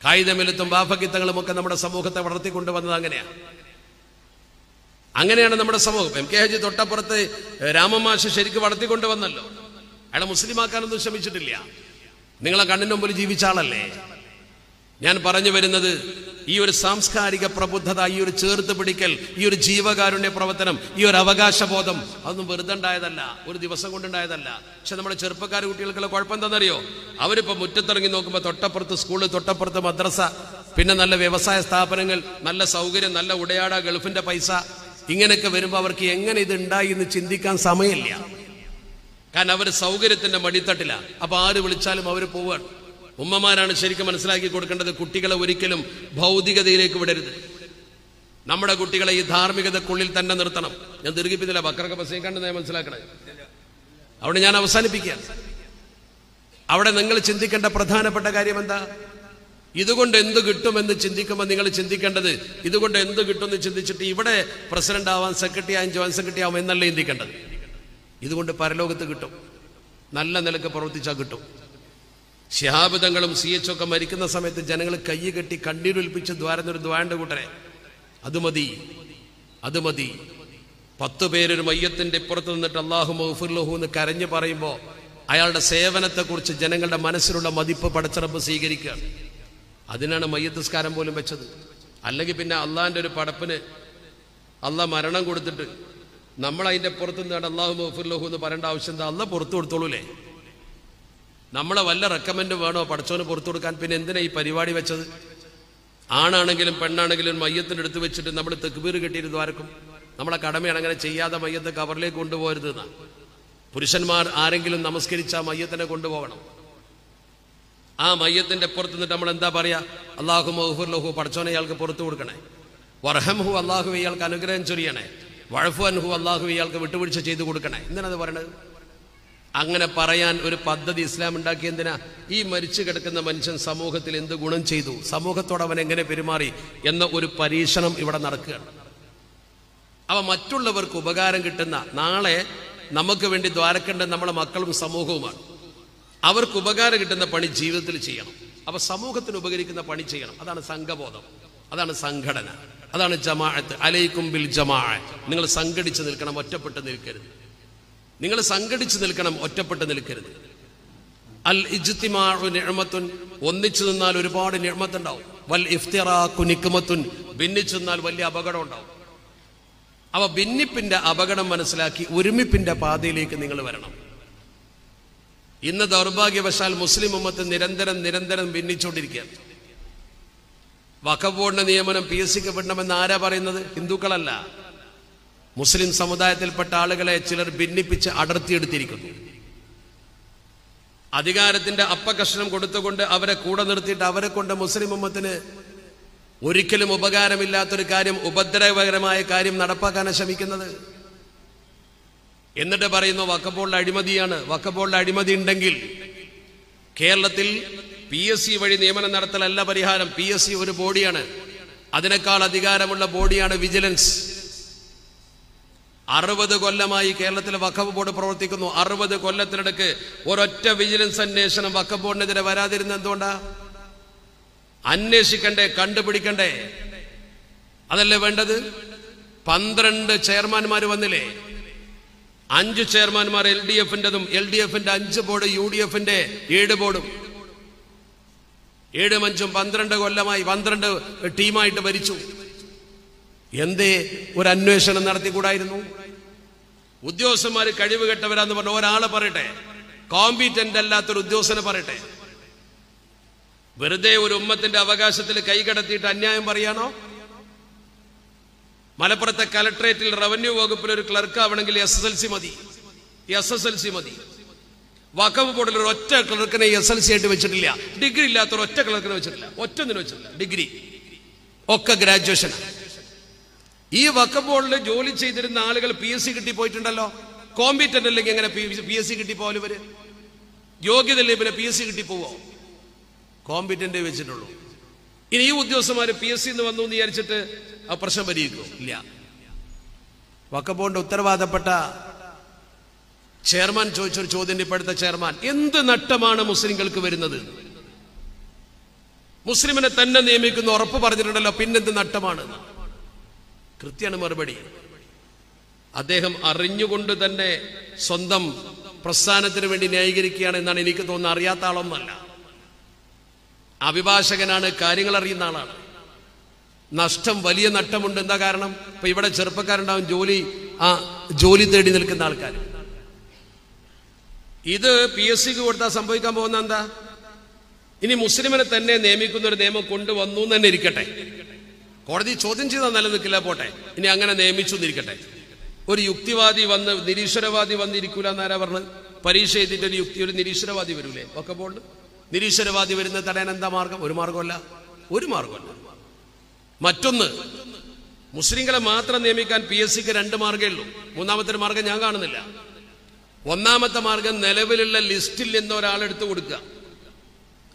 കായികമെലുത്തും വാഫഗിത്തങ്ങളും ഒക്കെ നമ്മുടെ സമൂഹത്തെ വളർത്തിക്കൊണ്ടുവന്നത് അങ്ങനെയാണ് അങ്ങനെയാണ് നമ്മുടെ സമൂഹം എം കെ ഹജി തൊട്ടപ്പുറത്ത് രാമമാഷ് ശരിക്ക് വളർത്തിക്കൊണ്ടുവന്നല്ലോ അയാളെ മുസ്ലിമാക്കാനൊന്നും ശ്രമിച്ചിട്ടില്ല നിങ്ങളെ കണ്ണിന് മുമ്പിൽ ജീവിച്ച ആളല്ലേ ഞാൻ പറഞ്ഞു വരുന്നത് ഈ ഒരു സാംസ്കാരിക പ്രബുദ്ധത ഈ ഒരു ചേർത്ത് പിടിക്കൽ ഈ ഒരു ജീവകാരുണ്യ പ്രവർത്തനം ഈ ഒരു അവകാശബോധം അതൊന്നും വെറുതെ ഉണ്ടായതല്ല ഒരു ദിവസം കൊണ്ടുണ്ടായതല്ല പക്ഷെ നമ്മുടെ ചെറുപ്പക്കാർ കുട്ടികൾക്കുള്ള കുഴപ്പം എന്താണെന്നറിയോ അവരിപ്പോൾ മുറ്റത്തിറങ്ങി നോക്കുമ്പോൾ തൊട്ടപ്പുറത്ത് സ്കൂള് തൊട്ടപ്പുറത്ത് മദ്രസ പിന്നെ നല്ല വ്യവസായ സ്ഥാപനങ്ങൾ നല്ല സൗകര്യം നല്ല ഉടയാട ഗൾഫിന്റെ പൈസ ഇങ്ങനെയൊക്കെ വരുമ്പോൾ അവർക്ക് എങ്ങനെ ഇത് ഉണ്ടായി എന്ന് ചിന്തിക്കാൻ സമയമില്ല കാരണം അവർ സൗകര്യത്തിന്റെ മടിത്തട്ടില്ല അപ്പൊ ആര് വിളിച്ചാലും അവർ പോവാണ് ഉമ്മമാരാണ് ശരിക്കും മനസ്സിലാക്കി കൊടുക്കേണ്ടത് കുട്ടികളെ ഒരിക്കലും ഭൗതികതയിലേക്ക് വിടരുത് നമ്മുടെ കുട്ടികളെ ഈ ധാർമ്മികതക്കുള്ളിൽ തന്നെ നിർത്തണം ഞാൻ ദീർഘിപ്പിച്ചില്ല ബക്രൊക്കെ പ്രസംഗിക്കാണ്ട് ഞാൻ മനസ്സിലാക്കണേ അവിടെ ഞാൻ അവസാനിപ്പിക്കുക അവിടെ നിങ്ങൾ ചിന്തിക്കേണ്ട പ്രധാനപ്പെട്ട കാര്യം എന്താ ഇതുകൊണ്ട് എന്ത് കിട്ടുമെന്ന് ചിന്തിക്കുമ്പോൾ നിങ്ങൾ ചിന്തിക്കേണ്ടത് ഇതുകൊണ്ട് എന്ത് കിട്ടുമെന്ന് ചിന്തിച്ചിട്ട് ഇവിടെ പ്രസിഡന്റ് ആവാൻ സെക്രട്ടറി ആവാൻ ജോയിന്റ് സെക്രട്ടറി ആവും എന്നല്ല ചിന്തിക്കേണ്ടത് ഇതുകൊണ്ട് പരലോകത്ത് കിട്ടും നല്ല നിലക്ക് പ്രവർത്തിച്ചാൽ കിട്ടും ശിഹാബിതങ്ങളും സി എച്ച് ഒക്കെ മരിക്കുന്ന സമയത്ത് ജനങ്ങൾ കയ്യ് കെട്ടി കണ്ണീരൊലിപ്പിച്ച് ദ്വാരുന്നൊരു ദ്വാരന്റെ കൂട്ടരെ അത് മതി അത് മതി പത്ത് പേരൊരു മയ്യത്തിന്റെ ഇപ്പുറത്ത് നിന്നിട്ട് അള്ളാഹു മഹഫുർലഹു എന്ന് കരഞ്ഞു പറയുമ്പോൾ അയാളുടെ സേവനത്തെക്കുറിച്ച് ജനങ്ങളുടെ മനസ്സിലുള്ള മതിപ്പ് പടച്ചിറപ്പ് സ്വീകരിക്കുകയാണ് അതിനാണ് മയ്യത്തസ്കാരം പോലും വെച്ചത് അല്ലെങ്കിൽ പിന്നെ അള്ളാഹിൻ്റെ ഒരു പടപ്പിന് അള്ളാഹ് മരണം കൊടുത്തിട്ട് നമ്മൾ അതിൻ്റെ പുറത്ത് നിന്നാണ് അള്ളാഹു മഹഫുർലഹു എന്ന് പറയേണ്ട ആവശ്യം എന്താ അള്ളാഹ് പുറത്തു കൊടുത്തോളൂലേ നമ്മളെ വല്ല റെക്കമെൻഡ് വേണോ പഠിച്ചവന് പുറത്തു കൊടുക്കാൻ പിന്നെ എന്തിനാ ഈ പരിപാടി വെച്ചത് ആണാണെങ്കിലും പെണ്ണാണെങ്കിലും മയ്യത്തിൻ്റെ എടുത്ത് വെച്ചിട്ട് നമ്മൾ തെക്കുപീർ കിട്ടിയിരുന്നു ആർക്കും നമ്മളെ കടമയാണ് അങ്ങനെ ചെയ്യാതെ മയ്യത്ത് കവറിലേക്ക് കൊണ്ടുപോകരുത് എന്നാണ് പുരുഷന്മാർ ആരെങ്കിലും നമസ്കരിച്ച ആ മയ്യത്തിനെ കൊണ്ടുപോകണം ആ മയ്യത്തിന്റെ പുറത്ത് നിന്നിട്ട് നമ്മൾ എന്താ പറയാ അള്ളാഹു മഹുഫുർ ലഹു പടച്ചോനെ ഇയാൾക്ക് പുറത്തു കൊടുക്കണേ വർഹംഹു അള്ളാഹു ഇയാൾക്ക് അനുഗ്രഹം ചൊരിയണേ വഴഫു അൻഹു അള്ളാഹു ഇയാൾക്ക് വിട്ടുവീഴ്ച ചെയ്തു കൊടുക്കണേ എന്തിനാണ് അത് പറയണത് അങ്ങനെ പറയാൻ ഒരു പദ്ധതി ഇസ്ലാം ഉണ്ടാക്കി എന്തിനാ ഈ മരിച്ചു കിടക്കുന്ന മനുഷ്യൻ സമൂഹത്തിൽ എന്ത് ഗുണം ചെയ്തു സമൂഹത്തോട് അവൻ എങ്ങനെ പെരുമാറി എന്ന ഒരു പരീക്ഷണം ഇവിടെ നടക്കുകയാണ് അവ മറ്റുള്ളവർക്ക് ഉപകാരം കിട്ടുന്ന നാളെ നമുക്ക് വേണ്ടി ദ്വാരക്കേണ്ട നമ്മുടെ മക്കളും സമൂഹവുമാണ് അവർക്ക് ഉപകാരം കിട്ടുന്ന പണി ജീവിതത്തിൽ ചെയ്യണം അവ സമൂഹത്തിന് ഉപകരിക്കുന്ന പണി ചെയ്യണം അതാണ് സംഘബോധം അതാണ് സംഘടന അതാണ് ജമാഅത്ത് അലൈക്കും ബിൽ ജമാഅത്ത് നിങ്ങൾ സംഘടിച്ച് നിൽക്കണം ഒറ്റപ്പെട്ട് നിൽക്കരുത് നിങ്ങൾ സംഘടിച്ചു നിൽക്കണം ഒറ്റപ്പെട്ട് നിൽക്കരുത് അൽ ഇജ്തിമാഴു നിഴമത്തുൻ ഒന്നിച്ചു നിന്നാൽ ഒരുപാട് നിഴമത്തുണ്ടാവും വൽ ഇഫ്തിറാക്കു നിക്കുമത്തുൻ ഭിന്നിച്ചു നിന്നാൽ വലിയ അപകടം ഉണ്ടാവും അവ ഭിന്നിപ്പിന്റെ അപകടം മനസ്സിലാക്കി ഒരുമിപ്പിന്റെ പാതയിലേക്ക് നിങ്ങൾ വരണം ഇന്ന് ദൗർഭാഗ്യവശാൽ മുസ്ലിം ഉമ്മത്ത് നിരന്തരം നിരന്തരം ഭിന്നിച്ചുകൊണ്ടിരിക്കുകയാണ് വഖഫ് ബോർഡിന്റെ നിയമനം പി എസ് സിക്ക് വിടണമെന്ന് ആരാ പറയുന്നത് ഹിന്ദുക്കളല്ല മുസ്ലിം സമുദായത്തിൽപ്പെട്ട ആളുകളെ ചിലർ ഭിന്നിപ്പിച്ച് അടർത്തിയെടുത്തിരിക്കുന്നു അധികാരത്തിന്റെ അപ്പകഷ്ണം കൊടുത്തുകൊണ്ട് അവരെ കൂടെ നിർത്തിയിട്ട് അവരെ കൊണ്ട് മുസ്ലിം ഉമ്മത്തിന് ഒരിക്കലും ഉപകാരമില്ലാത്തൊരു കാര്യം ഉപദ്രവകരമായ കാര്യം നടപ്പാക്കാനാണ് ശ്രമിക്കുന്നത് എന്നിട്ട് പറയുന്നു വക്കപ്പോളിൽ അഴിമതിയാണ് വക്കപ്പോളിൽ അഴിമതി ഉണ്ടെങ്കിൽ കേരളത്തിൽ പി എസ് സി വഴി നിയമനം നടത്തലല്ല പരിഹാരം പി എസ് സി ഒരു ബോഡിയാണ് അതിനേക്കാൾ അധികാരമുള്ള ബോഡിയാണ് വിജിലൻസ് അറുപത് കൊല്ലമായി കേരളത്തിലെ വഖഫ് ബോർഡ് പ്രവർത്തിക്കുന്നു അറുപത് കൊല്ലത്തിനിടക്ക് ഒരൊറ്റ വിജിലൻസ് അന്വേഷണം വഖഫ് ബോർഡിനെതിരെ വരാതിരുന്ന എന്തുകൊണ്ടാ അന്വേഷിക്കണ്ടേ കണ്ടുപിടിക്കണ്ടേ അതല്ലേ വേണ്ടത് പന്ത്രണ്ട് ചെയർമാൻമാർ വന്നില്ലേ അഞ്ച് ചെയർമാൻമാർ എൽ ഡി എഫിൻ്റെതും എൽ ഡി എഫിന്റെ അഞ്ച് ബോർഡ് യു ഡി എഫിന്റെ ഏഴ് ബോർഡും ഏഴും അഞ്ചും പന്ത്രണ്ട് കൊല്ലമായി പന്ത്രണ്ട് ടീമായിട്ട് ഭരിച്ചു എന്തേ ഒരു അന്വേഷണം നടത്തിക്കൂടായിരുന്നു ഉദ്യോഗസ്ഥന്മാർ കഴിവ് കെട്ടവരാന്ന് പറഞ്ഞ ഒരാളെ പറയട്ടെ കോമ്പീറ്റന്റ് അല്ലാത്തൊരു ഉദ്യോഗസ്ഥന് പറയട്ടെ വെറുതെ ഒരു ഉമ്മത്തിന്റെ അവകാശത്തിൽ കൈകടത്തിയിട്ട് അന്യായം പറയാണോ മലപ്പുറത്തെ കലക്ട്രേറ്റിൽ റവന്യൂ വകുപ്പിൽ ഒരു ക്ലർക്ക് ആവണമെങ്കിൽ എസ് എസ് എൽ സി മതി എസ് എസ് എൽ സി മതി വക്കവ് ബോർഡിൽ ഒരു ഒറ്റ ക്ലർക്കിനെ എസ് എൽ സി ആയിട്ട് വെച്ചിട്ടില്ല ഡിഗ്രി ഇല്ലാത്ത ഒരു ഒറ്റ ക്ലർക്കിനെ വെച്ചിട്ടില്ല ഒറ്റ വെച്ചിട്ടില്ല ഡിഗ്രി ഒക്കെ ഗ്രാജുവേഷൻ ഈ വക്കബോളിൽ ബോർഡിൽ ജോലി ചെയ്തിരുന്ന ആളുകൾ പി എസ് സി കിട്ടി പോയിട്ടുണ്ടല്ലോ കോമ്പിറ്റന്റ് അല്ലെങ്കിൽ എങ്ങനെ പി എസ് സി കിട്ടി പോലും ഇവര് യോഗ്യത അല്ലെങ്കിൽ പിന്നെ പി എസ് സി കിട്ടി പോവോ കോമ്പിറ്റന്റ് വെച്ചിട്ടുള്ളൂ ഇനി ഈ ഉദ്യോഗസ്ഥന്മാര് പി എസ് സി എന്ന് വന്നു എന്ന് വിചാരിച്ചിട്ട് ആ പ്രശ്നം പരിഹരിക്കും ഇല്ല വക്കബോണ്ട് ഉത്തരവാദപ്പെട്ട ചെയർമാൻ ചോദിച്ചൊരു ചോദ്യം ഇപ്പോഴത്തെ ചെയർമാൻ എന്ത് നട്ടമാണ് മുസ്ലിങ്ങൾക്ക് വരുന്നത് മുസ്ലിമിനെ തന്നെ നിയമിക്കുന്ന ഉറപ്പ് പറഞ്ഞിട്ടുണ്ടല്ലോ പിന്നെന്ത് നട്ടമാണ് കൃത്യമാണ് മറുപടി അദ്ദേഹം അറിഞ്ഞുകൊണ്ട് തന്നെ സ്വന്തം പ്രസ്ഥാനത്തിന് വേണ്ടി ന്യായീകരിക്കുകയാണ് എന്നാണ് എനിക്ക് തോന്നുന്നത് അറിയാത്ത ആളൊന്നല്ല അഭിഭാഷകനാണ് കാര്യങ്ങൾ അറിയുന്ന ആളാണ് നഷ്ടം വലിയ നഷ്ടമുണ്ട് എന്താ കാരണം ഇപ്പൊ ഇവിടെ ചെറുപ്പക്കാരുണ്ടാവും ജോലി ആ ജോലി തേടി നിൽക്കുന്ന ആൾക്കാർ ഇത് പി എസ് സിക്ക് കൊടുത്താൽ സംഭവിക്കാൻ പോകുന്ന എന്താ ഇനി മുസ്ലിമിനെ തന്നെ നിയമിക്കുന്ന ഒരു നിയമം കൊണ്ടുവന്നു തന്നെ ഇരിക്കട്ടെ കോടതി ചോദ്യം ചെയ്താൽ നിലനിൽക്കില്ല പോട്ടെ ഇനി അങ്ങനെ നിയമിച്ചു എന്നിരിക്കട്ടെ ഒരു യുക്തിവാദി വന്ന് നിരീശ്വരവാദി വന്നിരിക്കൂല എന്നാരാ പറഞ്ഞത് പരീക്ഷ എഴുതിയിട്ട് ഒരു യുക്തി ഒരു നിരീശ്വരവാദി വരൂലേ ഒക്കെ ബോർഡ് നിരീശ്വരവാദി വരുന്ന തടയാൻ എന്താ മാർഗം ഒരു മാർഗമല്ല ഒരു മാർഗമല്ല മറ്റൊന്ന് മുസ്ലിങ്ങളെ മാത്രം നിയമിക്കാൻ പി എസ് സിക്ക് രണ്ട് മാർഗമേ ഉള്ളൂ മൂന്നാമത്തെ മാർഗം ഞാൻ കാണുന്നില്ല ഒന്നാമത്തെ മാർഗം നിലവിലുള്ള ലിസ്റ്റിൽ നിന്ന് ഒരാൾ എടുത്തു കൊടുക്കുക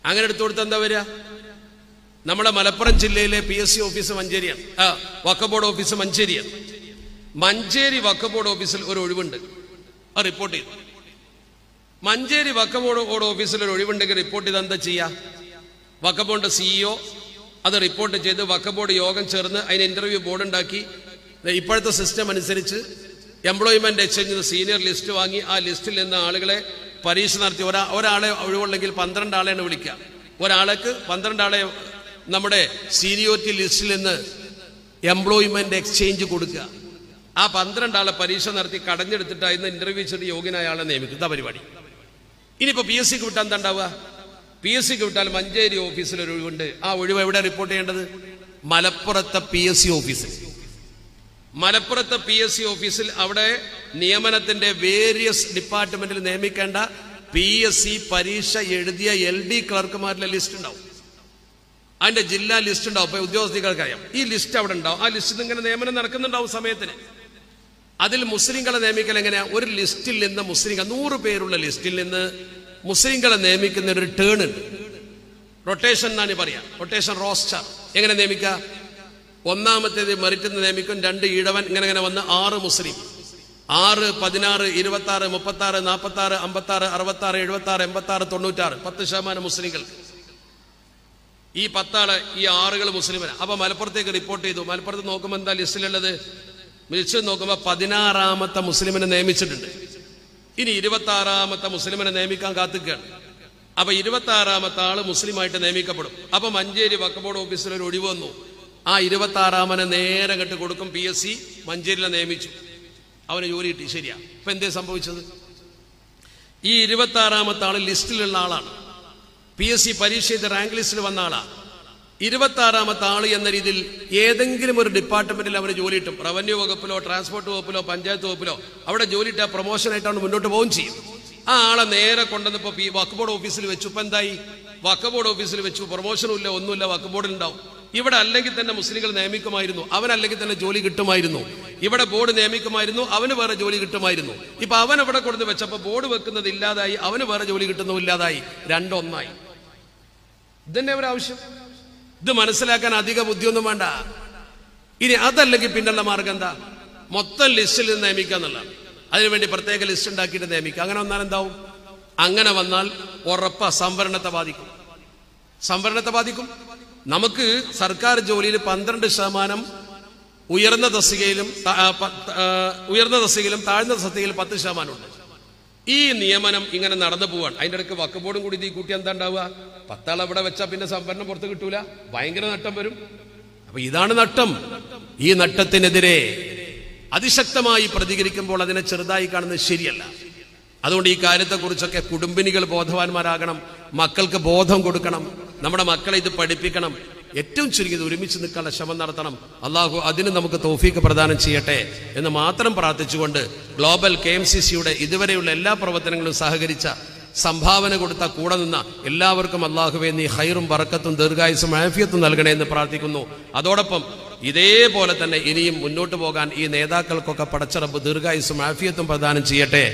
അങ്ങനെ എടുത്തു കൊടുത്താൽ എന്താ വരിക നമ്മുടെ മലപ്പുറം ജില്ലയിലെ പി എസ് സി ഓഫീസ് മഞ്ചേരിയാണ് ആ വക്ക ബോർഡ് ഓഫീസ് മഞ്ചേരിയാണ് മഞ്ചേരി വക്ക ബോർഡ് ഓഫീസിൽ ഒരു ഒഴിവുണ്ട് ആ റിപ്പോർട്ട് ചെയ്തു മഞ്ചേരി വക്ക ബോർഡ് ബോർഡ് ഓഫീസിൽ ഒരു ഒഴിവുണ്ടെങ്കിൽ റിപ്പോർട്ട് ചെയ്ത് എന്താ ചെയ്യുക വക്ക ബോർഡ് സിഇഒ e അത് റിപ്പോർട്ട് ചെയ്ത് വക്ക ബോർഡ് യോഗം ചേർന്ന് അതിന് ഇന്റർവ്യൂ ബോർഡ് ഉണ്ടാക്കി ഇപ്പോഴത്തെ സിസ്റ്റം അനുസരിച്ച് എംപ്ലോയ്മെന്റ് എക്സ്ചേഞ്ചിന് സീനിയർ ലിസ്റ്റ് വാങ്ങി ആ ലിസ്റ്റിൽ നിന്ന് ആളുകളെ പരീക്ഷ നടത്തി ഒരാ ഒരാളെ ഒഴിവുള്ളെങ്കിൽ പന്ത്രണ്ട് ആളെയാണ് വിളിക്കുക ഒരാൾക്ക് പന്ത്രണ്ട് ആളെ നമ്മുടെ സീനിയോറിറ്റി ലിസ്റ്റിൽ നിന്ന് എംപ്ലോയ്മെന്റ് എക്സ്ചേഞ്ച് കൊടുക്കുക ആ പന്ത്രണ്ട് ആളെ പരീക്ഷ നടത്തി കടഞ്ഞെടുത്തിട്ട് ഇന്ന് ഇന്റർവ്യൂ ചെയ്ത് യോഗ്യനായ ആളെ നിയമിക്കുന്ന പരിപാടി ഇനിയിപ്പോ പി എസ് സിക്ക് വിട്ടാൽ ഉണ്ടാവുക പി എസ് സിക്ക് വിട്ടാൽ മഞ്ചേരി ഓഫീസിൽ ഒരു ഒഴിവുണ്ട് ആ ഒഴിവ് എവിടെ റിപ്പോർട്ട് ചെയ്യേണ്ടത് മലപ്പുറത്തെ പി എസ് സി ഓഫീസിൽ മലപ്പുറത്തെ പി എസ് സി ഓഫീസിൽ അവിടെ നിയമനത്തിന്റെ വേരിയസ് ഡിപ്പാർട്ട്മെന്റിൽ നിയമിക്കേണ്ട പി എസ് സി പരീക്ഷ എഴുതിയ എൽ ഡി ക്ലർക്കുമാരുടെ ലിസ്റ്റ് ഉണ്ടാവും അതിന്റെ ജില്ലാ ലിസ്റ്റ് ഉണ്ടാവും ഇപ്പൊ ഉദ്യോഗസ്ഥികൾക്കറിയാം ഈ ലിസ്റ്റ് അവിടെ ഉണ്ടാവും ആ ലിസ്റ്റിൽ ഇങ്ങനെ നിയമനം നടക്കുന്നുണ്ടാവും സമയത്തിന് അതിൽ മുസ്ലിങ്ങളെ നിയമിക്കൽ എങ്ങനെയാ ഒരു ലിസ്റ്റിൽ നിന്ന് മുസ്ലിം നൂറ് പേരുള്ള ലിസ്റ്റിൽ നിന്ന് മുസ്ലിങ്ങളെ നിയമിക്കുന്ന ഒരു ടേൺ ഉണ്ട് റൊട്ടേഷൻ എന്നാണ് പറയാ റൊട്ടേഷൻ റോസ്റ്റർ എങ്ങനെ നിയമിക്ക ഒന്നാമത്തേത് മെറിറ്റിൽ നിയമിക്കും രണ്ട് ഈഴവൻ ഇങ്ങനെ ഇങ്ങനെ വന്ന് ആറ് മുസ്ലിം ആറ് പതിനാറ് ഇരുപത്തി ആറ് മുപ്പത്തി ആറ് നാൽപ്പത്തി ആറ് അമ്പത്തി ആറ് അറുപത്തി ആറ് എഴുപത്തി ആറ് എൺപത്തി ആറ് തൊണ്ണൂറ്റാറ് പത്ത് ശതമാനം മുസ്ലിങ്ങൾക്ക് ഈ പത്താള് ഈ ആറുകൾ മുസ്ലിമരാണ് അപ്പൊ മലപ്പുറത്തേക്ക് റിപ്പോർട്ട് ചെയ്തു മലപ്പുറത്ത് നോക്കുമ്പോൾ എന്താ ലിസ്റ്റിലുള്ളത് ലിസ്റ്റ് നോക്കുമ്പോൾ പതിനാറാമത്തെ മുസ്ലിമിനെ നിയമിച്ചിട്ടുണ്ട് ഇനി ഇരുപത്തി ആറാമത്തെ മുസ്ലിമിനെ നിയമിക്കാൻ കാത്തുകയാണ് അപ്പൊ ഇരുപത്തി ആറാമത്തെ ആള് മുസ്ലിമായിട്ട് നിയമിക്കപ്പെടും അപ്പൊ മഞ്ചേരി വക്കബോർഡ് ഓഫീസിൽ ഒരു ഒഴിവ് വന്നു ആ ഇരുപത്തി ആറാമനെ നേരെ കെട്ട് കൊടുക്കും പി എസ് സി മഞ്ചേരിയിലെ നിയമിച്ചു അവന് ജോലി കിട്ടി ശരിയാ അപ്പൊ എന്തേ സംഭവിച്ചത് ഈ ഇരുപത്തി ആറാമത്തെ ആള് ലിസ്റ്റിലുള്ള ആളാണ് പി എസ് സി പരീക്ഷ ചെയ്ത് റാങ്ക് ലിസ്റ്റിൽ വന്ന ആളാ ഇരുപത്തി ആറാമത്തെ ആള് എന്ന രീതിയിൽ ഏതെങ്കിലും ഒരു ഡിപ്പാർട്ട്മെന്റിൽ അവർ ജോലി കിട്ടും റവന്യൂ വകുപ്പിലോ ട്രാൻസ്പോർട്ട് വകുപ്പിലോ പഞ്ചായത്ത് വകുപ്പിലോ അവിടെ ജോലി ഇട്ടാൽ ആയിട്ടാണ് മുന്നോട്ട് പോകും ചെയ്യും ആ ആളെ നേരെ കൊണ്ടുവന്നപ്പോൾ ഈ വക്ക് ബോർഡ് ഓഫീസിൽ വെച്ചു ഇപ്പൊ എന്തായി വക്ക് ബോർഡ് ഓഫീസിൽ വെച്ചു പ്രൊമോഷനും ഇല്ല ഒന്നുമില്ല വക്ക് ബോർഡിൽ ഉണ്ടാവും ഇവിടെ അല്ലെങ്കിൽ തന്നെ മുസ്ലിങ്ങൾ നിയമിക്കുമായിരുന്നു അവനല്ലെങ്കിൽ തന്നെ ജോലി കിട്ടുമായിരുന്നു ഇവിടെ ബോർഡ് നിയമിക്കുമായിരുന്നു അവന് വേറെ ജോലി കിട്ടുമായിരുന്നു ഇപ്പൊ അവൻ അവിടെ കൊണ്ടുവന്ന് വെച്ചപ്പോൾ ബോർഡ് വെക്കുന്നത് ഇല്ലാതായി അവന് വേറെ ജോലി കിട്ടുന്നതും ഇല്ലാതായി രണ്ടൊന്നായി ഇതന്നെ ഒരാവശ്യം ഇത് മനസ്സിലാക്കാൻ അധിക ബുദ്ധിയൊന്നും വേണ്ട ഇനി അതല്ലെങ്കിൽ പിന്നുള്ള മാർഗം എന്താ മൊത്തം ലിസ്റ്റിൽ നിന്ന് നിയമിക്കുക എന്നുള്ള അതിനുവേണ്ടി പ്രത്യേക ലിസ്റ്റ് ഉണ്ടാക്കിയിട്ട് നിയമിക്കുക അങ്ങനെ വന്നാൽ എന്താവും അങ്ങനെ വന്നാൽ ഉറപ്പ സംവരണത്തെ ബാധിക്കും സംവരണത്തെ ബാധിക്കും നമുക്ക് സർക്കാർ ജോലിയിൽ പന്ത്രണ്ട് ശതമാനം ഉയർന്ന തസ്തികയിലും ഉയർന്ന തസ്തികയിലും താഴ്ന്ന തസ്തികയിൽ പത്ത് ഉണ്ട് ഈ നിയമനം ഇങ്ങനെ നടന്നു പോവാണ് അതിൻ്റെ ഇടയ്ക്ക് വക്കബോർഡും കൂടി ഇത് കൂട്ടി എന്താ ഉണ്ടാവുക പത്താൾ അവിടെ വെച്ചാൽ പിന്നെ സംഭരണം പുറത്ത് കിട്ടൂല ഭയങ്കര നട്ടം വരും അപ്പൊ ഇതാണ് നട്ടം ഈ നട്ടത്തിനെതിരെ അതിശക്തമായി പ്രതികരിക്കുമ്പോൾ അതിനെ ചെറുതായി കാണുന്നത് ശരിയല്ല അതുകൊണ്ട് ഈ കാര്യത്തെക്കുറിച്ചൊക്കെ കുടുംബിനികൾ ബോധവാന്മാരാകണം മക്കൾക്ക് ബോധം കൊടുക്കണം നമ്മുടെ മക്കളെ ഇത് പഠിപ്പിക്കണം ഏറ്റവും ചുരുങ്ങിയത് ഒരുമിച്ച് നിൽക്കാനുള്ള ശ്രമം നടത്തണം അള്ളാഹു അതിന് നമുക്ക് തോഫീക്ക് പ്രദാനം ചെയ്യട്ടെ എന്ന് മാത്രം പ്രാർത്ഥിച്ചുകൊണ്ട് ഗ്ലോബൽ കെ ഇതുവരെയുള്ള എല്ലാ പ്രവർത്തനങ്ങളും സഹകരിച്ച സംഭാവന കൊടുത്ത കൂടെ നിന്ന എല്ലാവർക്കും അള്ളാഹുവെ നീ ഹൈറും പറക്കത്തും ദീർഘായുസും ആഫിയത്തും നൽകണേ എന്ന് പ്രാർത്ഥിക്കുന്നു അതോടൊപ്പം ഇതേപോലെ തന്നെ ഇനിയും മുന്നോട്ട് പോകാൻ ഈ നേതാക്കൾക്കൊക്കെ പടച്ചറപ്പ് ദീർഘായുസും ആഫിയത്തും പ്രദാനം ചെയ്യട്ടെ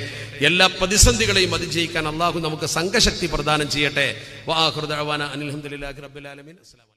എല്ലാ പ്രതിസന്ധികളെയും അതിജയിക്കാൻ അള്ളാഹു നമുക്ക് സംഘശക്തി പ്രദാനം ചെയ്യട്ടെ വാഹൃദാന അനിൽഹദില്ലാഹി റബ്ബുലാലമീൻ അസ്സലാം